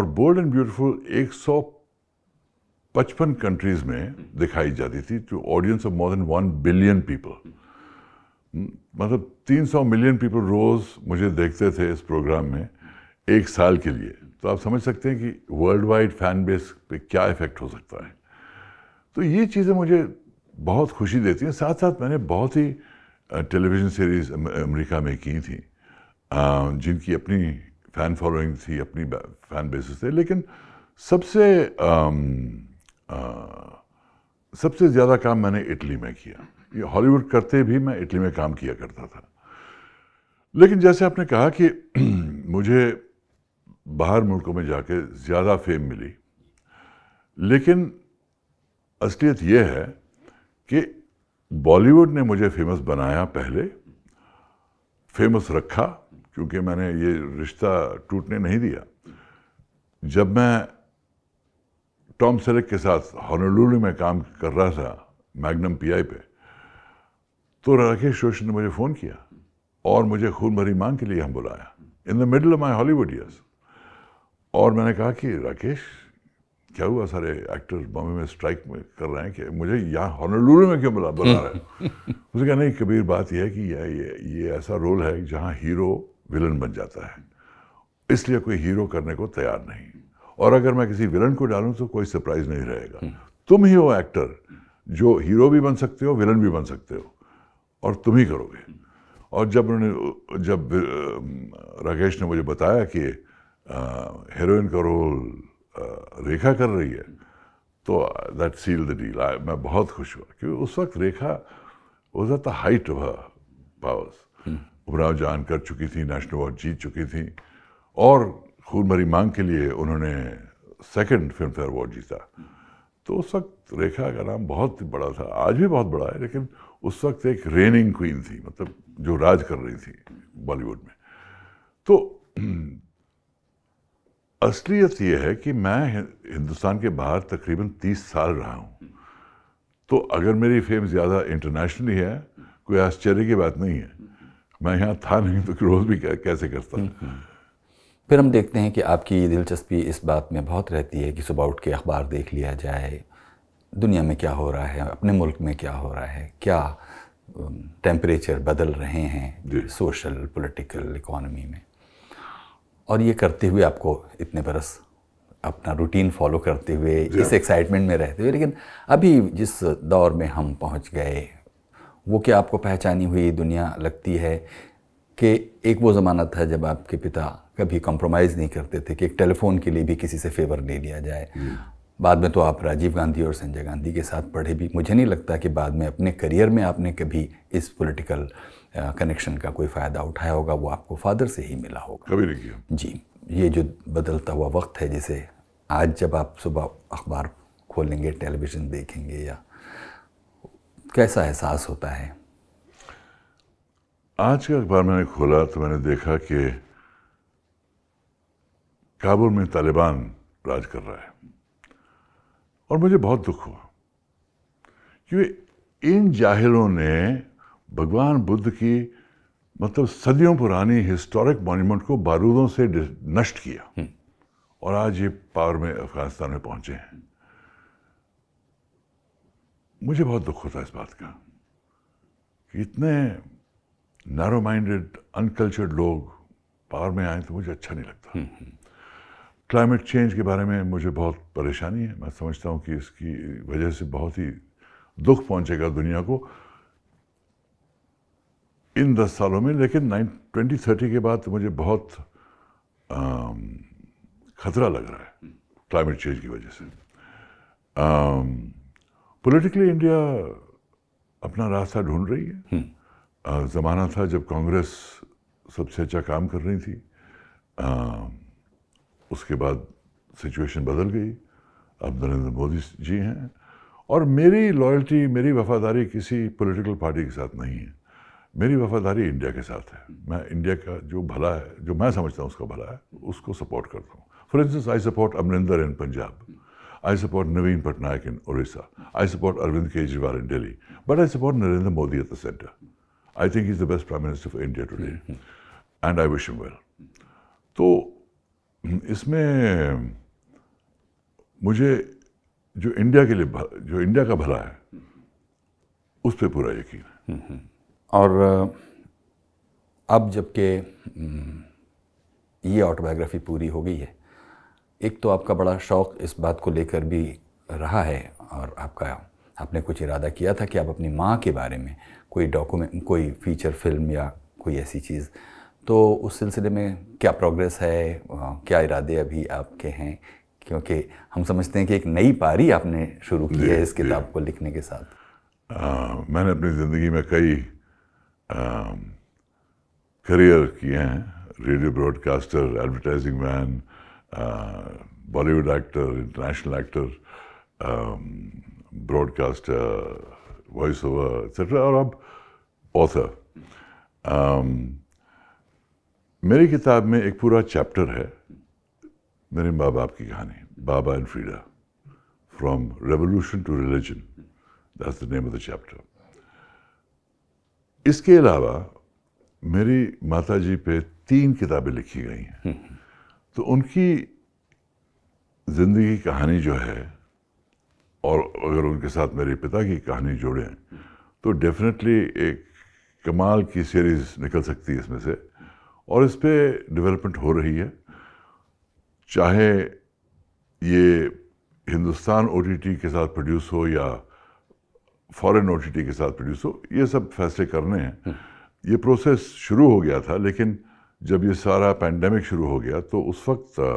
और बोल्ड एंड ब्यूटीफुल 155 कंट्रीज़ में दिखाई जाती थी to audience of more than one billion people मतलब 300 मिलियन पीपल रोज़ मुझे देखते थे इस प्रोग्राम में एक साल के लिए तो आप समझ सकते हैं कि वर्ल्ड वाइड फैन बेस पे क्या इफेक्ट हो सकता है तो ये चीज़ें मुझे बहुत खुशी देती हैं साथ साथ मैंने बहुत ही टेलीविज़न सीरीज़ अमेरिका में की थी जिनकी अपनी फ़ैन फॉलोइंग थी अपनी फ़ैन बेसिस थे लेकिन सबसे सबसे ज़्यादा काम मैंने इटली में किया ये हॉलीवुड करते भी मैं इटली में काम किया करता था लेकिन जैसे आपने कहा कि मुझे बाहर मुल्कों में जाके ज़्यादा फेम मिली लेकिन असलियत यह है कि बॉलीवुड ने मुझे फेमस बनाया पहले फेमस रखा क्योंकि मैंने ये रिश्ता टूटने नहीं दिया जब मैं टॉम सेलेक के साथ हॉनोलुलु में काम कर रहा था मैग्नम पीआई पे तो राकेश रोशन ने मुझे फ़ोन किया और मुझे खून भरी मांग के लिए हम बुलाया in the middle of my Hollywood years और मैंने कहा कि राकेश क्या हुआ सारे एक्टर्स बॉम्बे में स्ट्राइक में कर रहे हैं कि मुझे यहाँ हॉनलूरू में क्यों बुला बुला रहे हैं उसने कहा नहीं कबीर बात यह है कि यह ये ये ऐसा रोल है जहाँ हीरो विलन बन जाता है इसलिए कोई हीरो करने को तैयार नहीं और अगर मैं किसी विलन को डालूँ तो कोई सरप्राइज नहीं रहेगा हम्म। तुम ही हो एक्टर जो हीरो भी बन सकते हो विलन भी बन सकते हो और तुम ही करोगे और जब उन्होंने जब राकेश ने मुझे बताया कि हीरोइन का रोल रेखा कर रही है तो दैट सील द डील मैं बहुत खुश हुआ क्योंकि उस वक्त Rekha was at the height of powers Umrao Jaan कर चुकी थी नेशनल अवार्ड जीत चुकी थी और खून भरी मांग के लिए उन्होंने सेकेंड फिल्म फेयर अवार्ड जीता तो उस वक्त रेखा का नाम बहुत बड़ा था आज भी बहुत बड़ा है लेकिन उस वक्त एक रेनिंग क्वीन थी मतलब जो राज कर रही थी बॉलीवुड में तो असलियत यह है कि मैं हिंदुस्तान के बाहर तकरीबन तीस साल रहा हूँ तो अगर मेरी फेम ज़्यादा इंटरनेशनली है कोई आश्चर्य की बात नहीं है मैं यहाँ था नहीं तो रोज़ भी कैसे करता हम्म, हम्म। फिर हम देखते हैं कि आपकी दिलचस्पी इस बात में बहुत रहती है कि सुबह उठ के अखबार देख लिया जाए दुनिया में क्या हो रहा है अपने मुल्क में क्या हो रहा है क्या टेम्परेचर बदल रहे हैं सोशल पॉलिटिकल इकोनॉमी में और ये करते हुए आपको इतने बरस अपना रूटीन फॉलो करते हुए इस एक्साइटमेंट हाँ। में रहते हुए लेकिन अभी जिस दौर में हम पहुंच गए वो क्या आपको पहचानी हुई दुनिया लगती है कि एक वो ज़माना था जब आपके पिता कभी कॉम्प्रोमाइज़ नहीं करते थे कि एक टेलीफोन के लिए भी किसी से फेवर ले लिया जाए बाद में तो आप राजीव गांधी और संजय गांधी के साथ पढ़े भी मुझे नहीं लगता कि बाद में अपने करियर में आपने कभी इस पॉलिटिकल कनेक्शन का कोई फ़ायदा उठाया होगा वो आपको फादर से ही मिला होगा कभी नहीं किया जी ये जो बदलता हुआ वक्त है जैसे आज जब आप सुबह अखबार खोलेंगे टेलीविज़न देखेंगे या कैसा एहसास होता है आज का अखबार मैंने खोला तो मैंने देखा कि काबुल में तालिबान राज कर रहा है और मुझे बहुत दुख हुआ क्योंकि इन जाहिलों ने भगवान बुद्ध की मतलब सदियों पुरानी हिस्टोरिक मॉन्यूमेंट को बारूदों से नष्ट किया हम्म। और आज ये पावर में अफगानिस्तान में पहुंचे हैं मुझे बहुत दुख होता है इस बात का कि इतने नैरो माइंडेड अनकल्चर्ड लोग पावर में आए तो मुझे अच्छा नहीं लगता क्लाइमेट हम्म, चेंज हम्म। के बारे में मुझे बहुत परेशानी है मैं समझता हूँ कि इसकी वजह से बहुत ही दुख पहुँचेगा दुनिया को इन दस सालों में लेकिन नाइन ट्वेंटी थर्टी के बाद तो मुझे बहुत ख़तरा लग रहा है क्लाइमेट चेंज की वजह से पॉलिटिकली इंडिया अपना रास्ता ढूंढ रही है हम्म। ज़माना था जब कांग्रेस सबसे अच्छा काम कर रही थी उसके बाद सिचुएशन बदल गई अब नरेंद्र मोदी जी हैं और मेरी लॉयल्टी मेरी वफादारी किसी पॉलिटिकल पार्टी के साथ नहीं है मेरी वफादारी इंडिया के साथ है मैं इंडिया का जो भला है जो मैं समझता हूँ उसका भला है उसको सपोर्ट करता हूँ for instance I support Amarinder in Punjab I support Naveen Patnaik in Orissa I support Arvind Kejriwal in Delhi but I support Narendra Modi at the centre I think is the best prime minister of India today and I wish you well तो इसमें मुझे जो इंडिया के लिए जो इंडिया का भला है उस पर पूरा यकीन है और अब जबकि ये ऑटोबायोग्राफ़ी पूरी हो गई है एक तो आपका बड़ा शौक़ इस बात को लेकर भी रहा है और आपका आपने कुछ इरादा किया था कि आप अपनी माँ के बारे में कोई डॉक्यूमेंट कोई फ़ीचर फिल्म या कोई ऐसी चीज़ तो उस सिलसिले में क्या प्रोग्रेस है क्या इरादे अभी आपके हैं क्योंकि हम समझते हैं कि एक नई पारी आपने शुरू की है इस किताब को लिखने के साथ आ, हाँ, मैंने अपनी ज़िंदगी में कई करियर किए हैं radio broadcaster advertising man Bollywood actor international actor broadcaster voice over etcetera और अब ऑथर um, मेरी किताब में एक पूरा चैप्टर है मेरे माँ बाप की कहानी Baba and Freda from revolution to religion that's the name of the chapter इसके अलावा मेरी माता जी पे तीन किताबें लिखी गई हैं तो उनकी ज़िंदगी कहानी जो है और अगर उनके साथ मेरे पिता की कहानी जोड़ें तो डेफिनेटली एक कमाल की सीरीज़ निकल सकती है इसमें से और इस पर डेवलपमेंट हो रही है चाहे ये हिंदुस्तान ओ के साथ प्रोड्यूस हो या फॉरेन ओ के साथ प्रोड्यूस हो ये सब फैसले करने हैं ये प्रोसेस शुरू हो गया था लेकिन जब ये सारा पैंडमिक शुरू हो गया तो उस वक्त आ,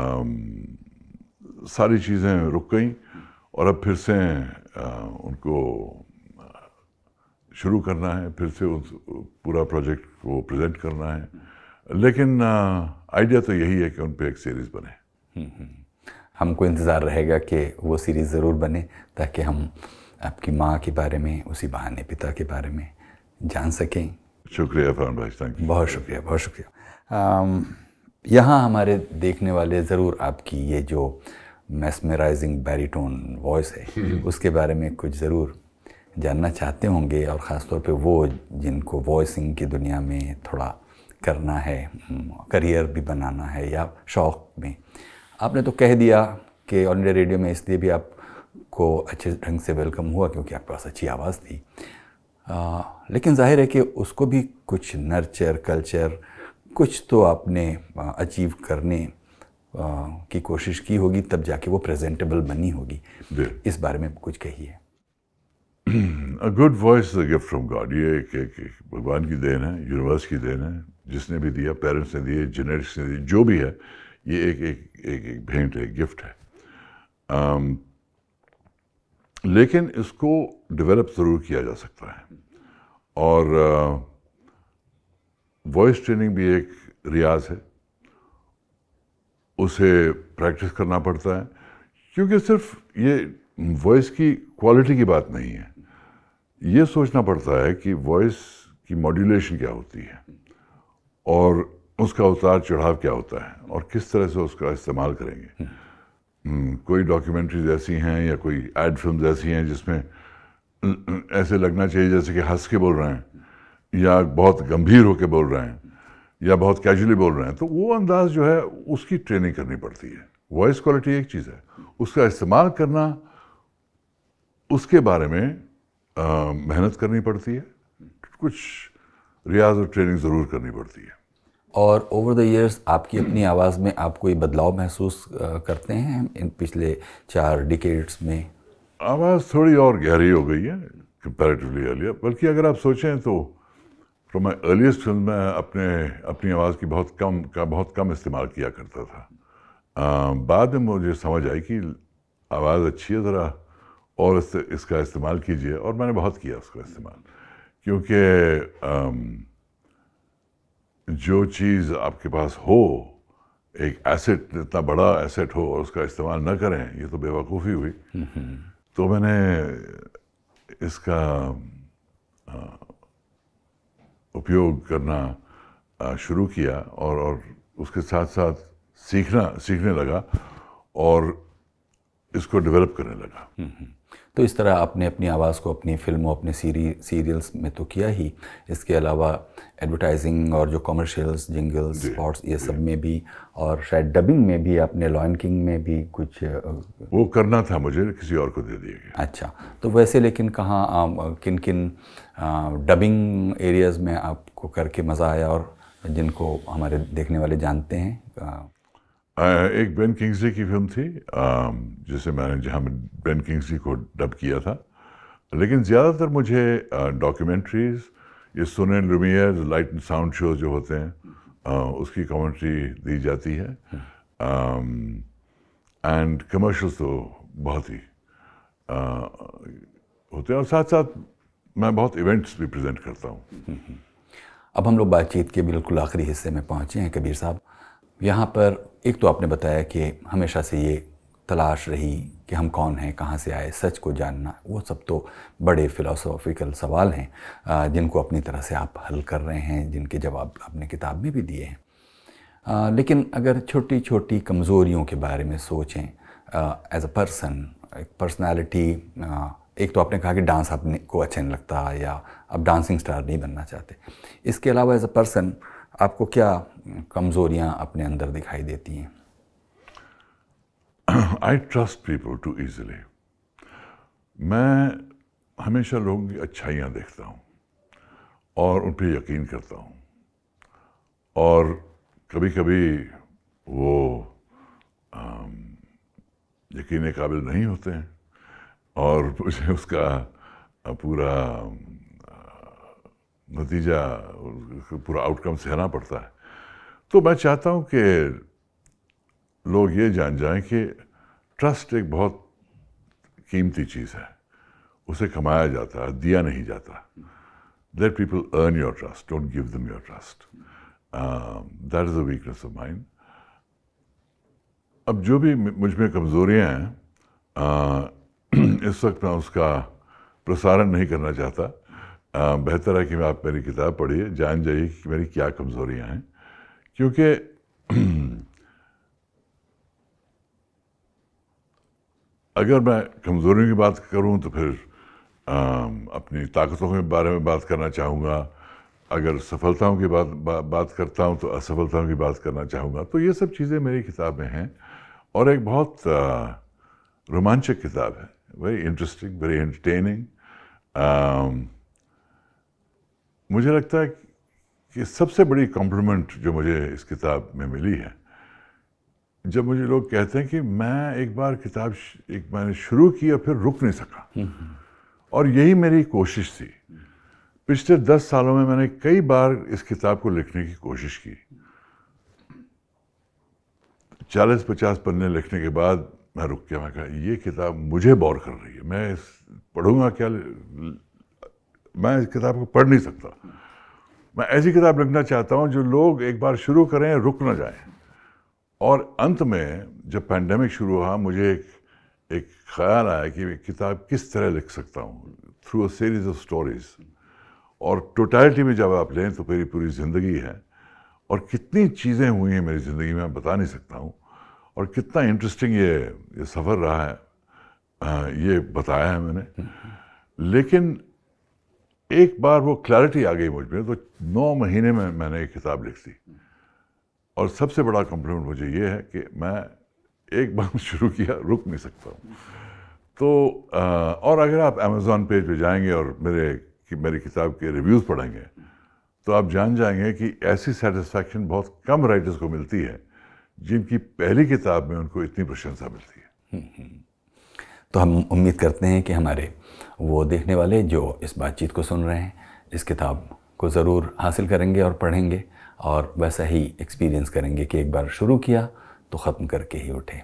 आ, सारी चीज़ें रुक गई और अब फिर से आ, उनको शुरू करना है फिर से उस पूरा प्रोजेक्ट को प्रेजेंट करना है लेकिन आइडिया तो यही है कि उन पर एक सीरीज़ बने हम्म, हम्म। हमको इंतज़ार रहेगा कि वो सीरीज़ ज़रूर बने ताकि हम आपकी माँ के बारे में उसी बहाने पिता के बारे में जान सकें शुक्रिया फरम भाई थैंक बहुत शुक्रिया बहुत शुक्रिया यहाँ हमारे देखने वाले ज़रूर आपकी ये जो मैसमराइजिंग बैरिटोन वॉइस है उसके बारे में कुछ ज़रूर जानना चाहते होंगे और ख़ास तौर पे वो जिनको वॉइसिंग की दुनिया में थोड़ा करना है करियर भी बनाना है या शौक़ में आपने तो कह दिया कि ऑल इंडिया रेडियो में इसलिए भी आप को अच्छे ढंग से वेलकम हुआ क्योंकि आपके पास अच्छी आवाज़ थी आ, लेकिन जाहिर है कि उसको भी कुछ नर्चर कल्चर कुछ तो आपने अचीव करने आ, की कोशिश की होगी तब जाके वो प्रेजेंटेबल बनी होगी इस बारे में कुछ कहिए a good voice is gift from God ये एक, एक, एक भगवान की देन है यूनिवर्स की देन है जिसने भी दिया पेरेंट्स ने दिए जेनेटिक्स ने दिए जो भी है ये एक एक एक, एक भेंट है गिफ्ट है um, लेकिन इसको डेवलप ज़रूर किया जा सकता है और वॉइस ट्रेनिंग भी एक रियाज है उसे प्रैक्टिस करना पड़ता है क्योंकि सिर्फ ये वॉइस की क्वालिटी की बात नहीं है ये सोचना पड़ता है कि वॉइस की मॉड्यूलेशन क्या होती है और उसका उतार चढ़ाव क्या होता है और किस तरह से उसका इस्तेमाल करेंगे हम्म, कोई डॉक्यूमेंट्रीज ऐसी हैं या कोई एड फिल्म ऐसी हैं जिसमें ऐसे लगना चाहिए जैसे कि हंस के बोल रहे हैं या बहुत गंभीर होकर बोल रहे हैं या बहुत कैजुअली बोल रहे हैं तो वो अंदाज जो है उसकी ट्रेनिंग करनी पड़ती है वॉइस क्वालिटी एक चीज़ है उसका इस्तेमाल करना उसके बारे में मेहनत करनी पड़ती है कुछ रियाज और ट्रेनिंग ज़रूर करनी पड़ती है और ओवर द ईयर्स आपकी अपनी आवाज़ में आप कोई बदलाव महसूस करते हैं इन पिछले चार डिकेट्स में आवाज़ थोड़ी और गहरी हो गई है कंपेरेटिवली अर्लियर बल्कि अगर आप सोचें तो फ्रॉम माई अर्लीस्ट फिल्म में अपने अपनी आवाज़ की बहुत कम का बहुत कम इस्तेमाल किया करता था आ, बाद में मुझे समझ आई कि आवाज़ अच्छी है ज़रा और इस, इसका इस्तेमाल कीजिए और मैंने बहुत किया उसका इस्तेमाल क्योंकि जो चीज़ आपके पास हो एक एसेट इतना बड़ा एसेट हो और उसका इस्तेमाल ना करें ये तो बेवकूफ़ी हुई तो मैंने इसका उपयोग करना शुरू किया और और उसके साथ साथ सीखना सीखने लगा और इसको डेवलप करने लगा हम्म, हम्म। तो इस तरह आपने अपनी आवाज़ को अपनी फिल्मों अपने सीरी सीरियल्स में तो किया ही इसके अलावा एडवर्टाइजिंग और जो कॉमर्शियल्स जिंगल्स स्पॉट्स ये सब में भी और शायद डबिंग में भी आपने लॉयन किंग में भी कुछ वो करना था मुझे किसी और को दे दिए अच्छा तो वैसे लेकिन कहाँ किन किन डबिंग एरियाज़ में आपको करके मज़ा आया और जिनको हमारे देखने वाले जानते हैं एक बेन किंग्सली की फिल्म थी जिसे मैंने जहाँ मैं बेन किंग्सली को डब किया था लेकिन ज़्यादातर मुझे डॉक्यूमेंट्रीज़ ये सुने Lumiere light and sound show जो होते हैं उसकी कमेंट्री दी जाती है एंड कमर्शल्स तो बहुत ही होते हैं और साथ साथ मैं बहुत इवेंट्स भी प्रेजेंट करता हूँ अब हम लोग बातचीत के बिल्कुल आखिरी हिस्से में पहुँचे हैं कबीर साहब यहाँ पर एक तो आपने बताया कि हमेशा से ये तलाश रही कि हम कौन हैं कहाँ से आए सच को जानना वो सब तो बड़े फ़िलोसॉफिकल सवाल हैं जिनको अपनी तरह से आप हल कर रहे हैं जिनके जवाब आपने किताब में भी दिए हैं लेकिन अगर छोटी छोटी कमज़ोरियों के बारे में सोचें एज अ पर्सन एक पर्सनैलिटी एक तो आपने कहा कि डांस आपने को अच्छा नहीं लगता या आप डांसिंग स्टार नहीं बनना चाहते इसके अलावा एज अ पर्सन आपको क्या कमज़ोरियाँ अपने अंदर दिखाई देती हैं I trust people too easily मैं हमेशा लोगों की अच्छाइयाँ देखता हूँ और उन पर यकीन करता हूँ और कभी कभी वो यकीन काबिल नहीं होते हैं और मुझे उसका पूरा नतीजा पूरा आउटकम सहना पड़ता है तो मैं चाहता हूँ कि लोग ये जान जाएं कि ट्रस्ट एक बहुत कीमती चीज़ है उसे कमाया जाता है दिया नहीं जाता let people earn your trust don't give them your trust that is a weakness of mind अब जो भी मुझ में कमज़ोरियाँ हैं uh, इस वक्त मैं उसका प्रसारण नहीं करना चाहता बेहतर है कि आप मेरी किताब पढ़िए जान जाइए कि मेरी क्या कमज़ोरियाँ हैं क्योंकि अगर मैं कमज़ोरियों की बात करूं तो फिर आ, अपनी ताकतों के बारे में बात करना चाहूँगा अगर सफलताओं की बात बा, बात करता हूँ तो असफलताओं की बात करना चाहूँगा तो ये सब चीज़ें मेरी किताब में हैं और एक बहुत रोमांचक किताब है वेरी इंटरेस्टिंग वेरी एंटरटेनिंग मुझे लगता है कि सबसे बड़ी कॉम्प्लीमेंट जो मुझे इस किताब में मिली है जब मुझे लोग कहते हैं कि मैं एक बार किताब एक मैंने शुरू की और फिर रुक नहीं सका हम्म, हम्म। और यही मेरी कोशिश थी पिछले दस सालों में मैंने कई बार इस किताब को लिखने की कोशिश की चालीस पचास पन्ने लिखने के बाद मैं रुक गया मैं कहा ये किताब मुझे बोर कर रही है मैं इस पढ़ूंगा क्या मैं इस किताब को पढ़ नहीं सकता मैं ऐसी किताब लिखना चाहता हूँ जो लोग एक बार शुरू करें रुक ना जाए और अंत में जब पैंडमिक शुरू हुआ मुझे एक एक ख्याल आया कि मैं किताब किस तरह लिख सकता हूँ through a series of stories और टोटलिटी में जब आप लें तो मेरी पूरी ज़िंदगी है और कितनी चीज़ें हुई हैं मेरी ज़िंदगी में मैं बता नहीं सकता हूँ और कितना इंटरेस्टिंग ये ये सफ़र रहा है आ, हाँ, ये बताया है मैंने लेकिन एक बार वो क्लैरिटी आ गई मुझ में तो नौ महीने में मैंने एक किताब लिख दी और सबसे बड़ा कम्प्लीमेंट मुझे ये है कि मैं एक बार शुरू किया रुक नहीं सकता हूँ तो आ, और अगर आप अमेज़ोन पेज पे जाएंगे और मेरे कि मेरी किताब के रिव्यूज़ पढ़ेंगे तो आप जान जाएंगे कि ऐसी सेटिस्फैक्शन बहुत कम राइटर्स को मिलती है जिनकी पहली किताब में उनको इतनी प्रशंसा मिलती है हम्म, हम्म। तो हम उम्मीद करते हैं कि हमारे वो देखने वाले जो इस बातचीत को सुन रहे हैं इस किताब को ज़रूर हासिल करेंगे और पढ़ेंगे और वैसा ही एक्सपीरियंस करेंगे कि एक बार शुरू किया तो ख़त्म करके ही उठे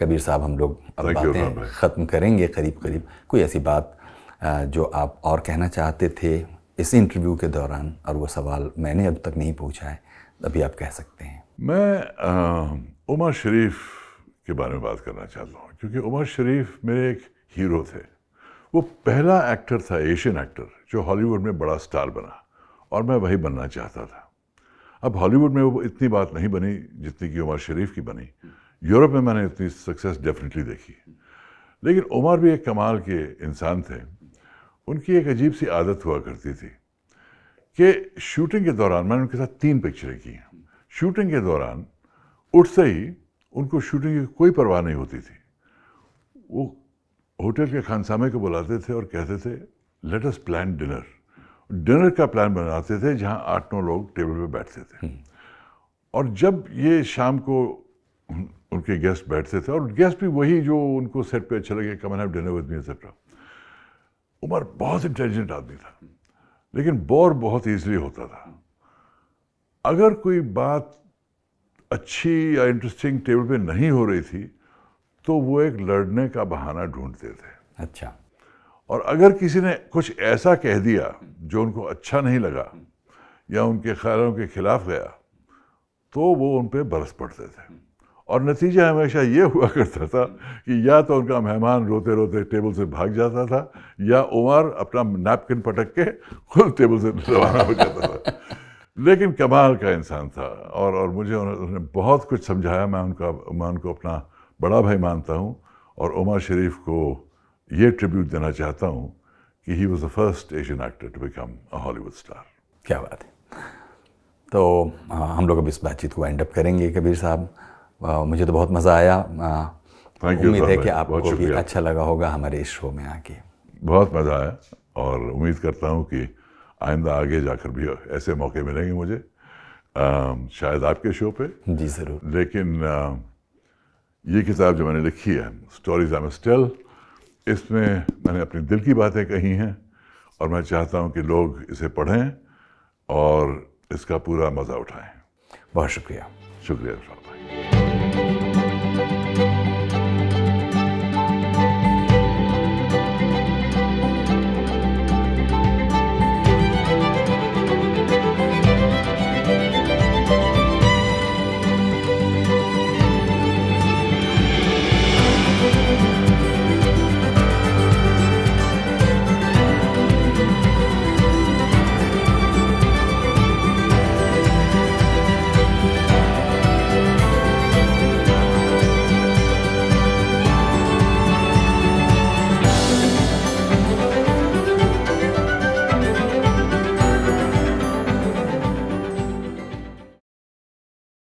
कबीर साहब हम लोग अब बातें ख़त्म करेंगे करीब करीब कोई ऐसी बात जो आप और कहना चाहते थे इस इंटरव्यू के दौरान और वो सवाल मैंने अब तक नहीं पूछा है अभी आप कह सकते हैं मैं उमर शरीफ के बारे में बात करना चाहता हूँ क्योंकि उमर शरीफ मेरे एक हीरो थे वो पहला एक्टर था एशियन एक्टर जो हॉलीवुड में बड़ा स्टार बना और मैं वही बनना चाहता था अब हॉलीवुड में वो इतनी बात नहीं बनी जितनी कि उमर शरीफ की बनी यूरोप में मैंने इतनी सक्सेस डेफिनेटली देखी लेकिन उमर भी एक कमाल के इंसान थे उनकी एक अजीब सी आदत हुआ करती थी कि शूटिंग के दौरान मैंने उनके साथ तीन पिक्चरें की शूटिंग के दौरान उठते ही उनको शूटिंग की कोई परवाह नहीं होती थी वो होटल के खानसामे को बुलाते थे और कहते थे let us plan dinner dinner का प्लान बनाते थे जहाँ आठ नौ लोग टेबल पर बैठते थे हम्म। और जब ये शाम को उनके गेस्ट बैठते थे और गेस्ट भी वही जो उनको सेट पे अच्छा लगे come on have dinner with me etcetera Omar बहुत इंटेलिजेंट आदमी था लेकिन बोर बहुत ईजिली होता था अगर कोई बात अच्छी या इंटरेस्टिंग टेबल पे नहीं हो रही थी तो वो एक लड़ने का बहाना ढूंढते थे अच्छा और अगर किसी ने कुछ ऐसा कह दिया जो उनको अच्छा नहीं लगा या उनके ख्यालों के खिलाफ गया तो वो उन पर बरस पड़ते थे और नतीजा हमेशा ये हुआ करता था कि या तो उनका मेहमान रोते रोते टेबल से भाग जाता था या उमर अपना नैपकिन पटक के खुद टेबल से रवाना हो जाता था लेकिन कमाल का इंसान था और और मुझे उन्होंने बहुत कुछ समझाया मैं उनका मैं उनको अपना बड़ा भाई मानता हूँ और उमर शरीफ को ये ट्रिब्यूट देना चाहता हूँ कि he was the first Asian actor to become a Hollywood star क्या बात है तो हम लोग अब इस बातचीत को एंड अप करेंगे कबीर साहब मुझे तो बहुत मज़ा आया थैंक यू उम्मीद है कि आपको भी अच्छा लगा होगा हमारे इस शो में आके बहुत मज़ा आया और उम्मीद करता हूँ कि आइंदा आगे जाकर भी ऐसे मौके मिलेंगे मुझे आ, शायद आपके शो पे जी ज़रूर लेकिन आ, ये किताब जो मैंने लिखी है स्टोरीज आई स्टेल इसमें मैंने अपने दिल की बातें कही हैं और मैं चाहता हूं कि लोग इसे पढ़ें और इसका पूरा मज़ा उठाएं बहुत शुक्रिया शुक्रिया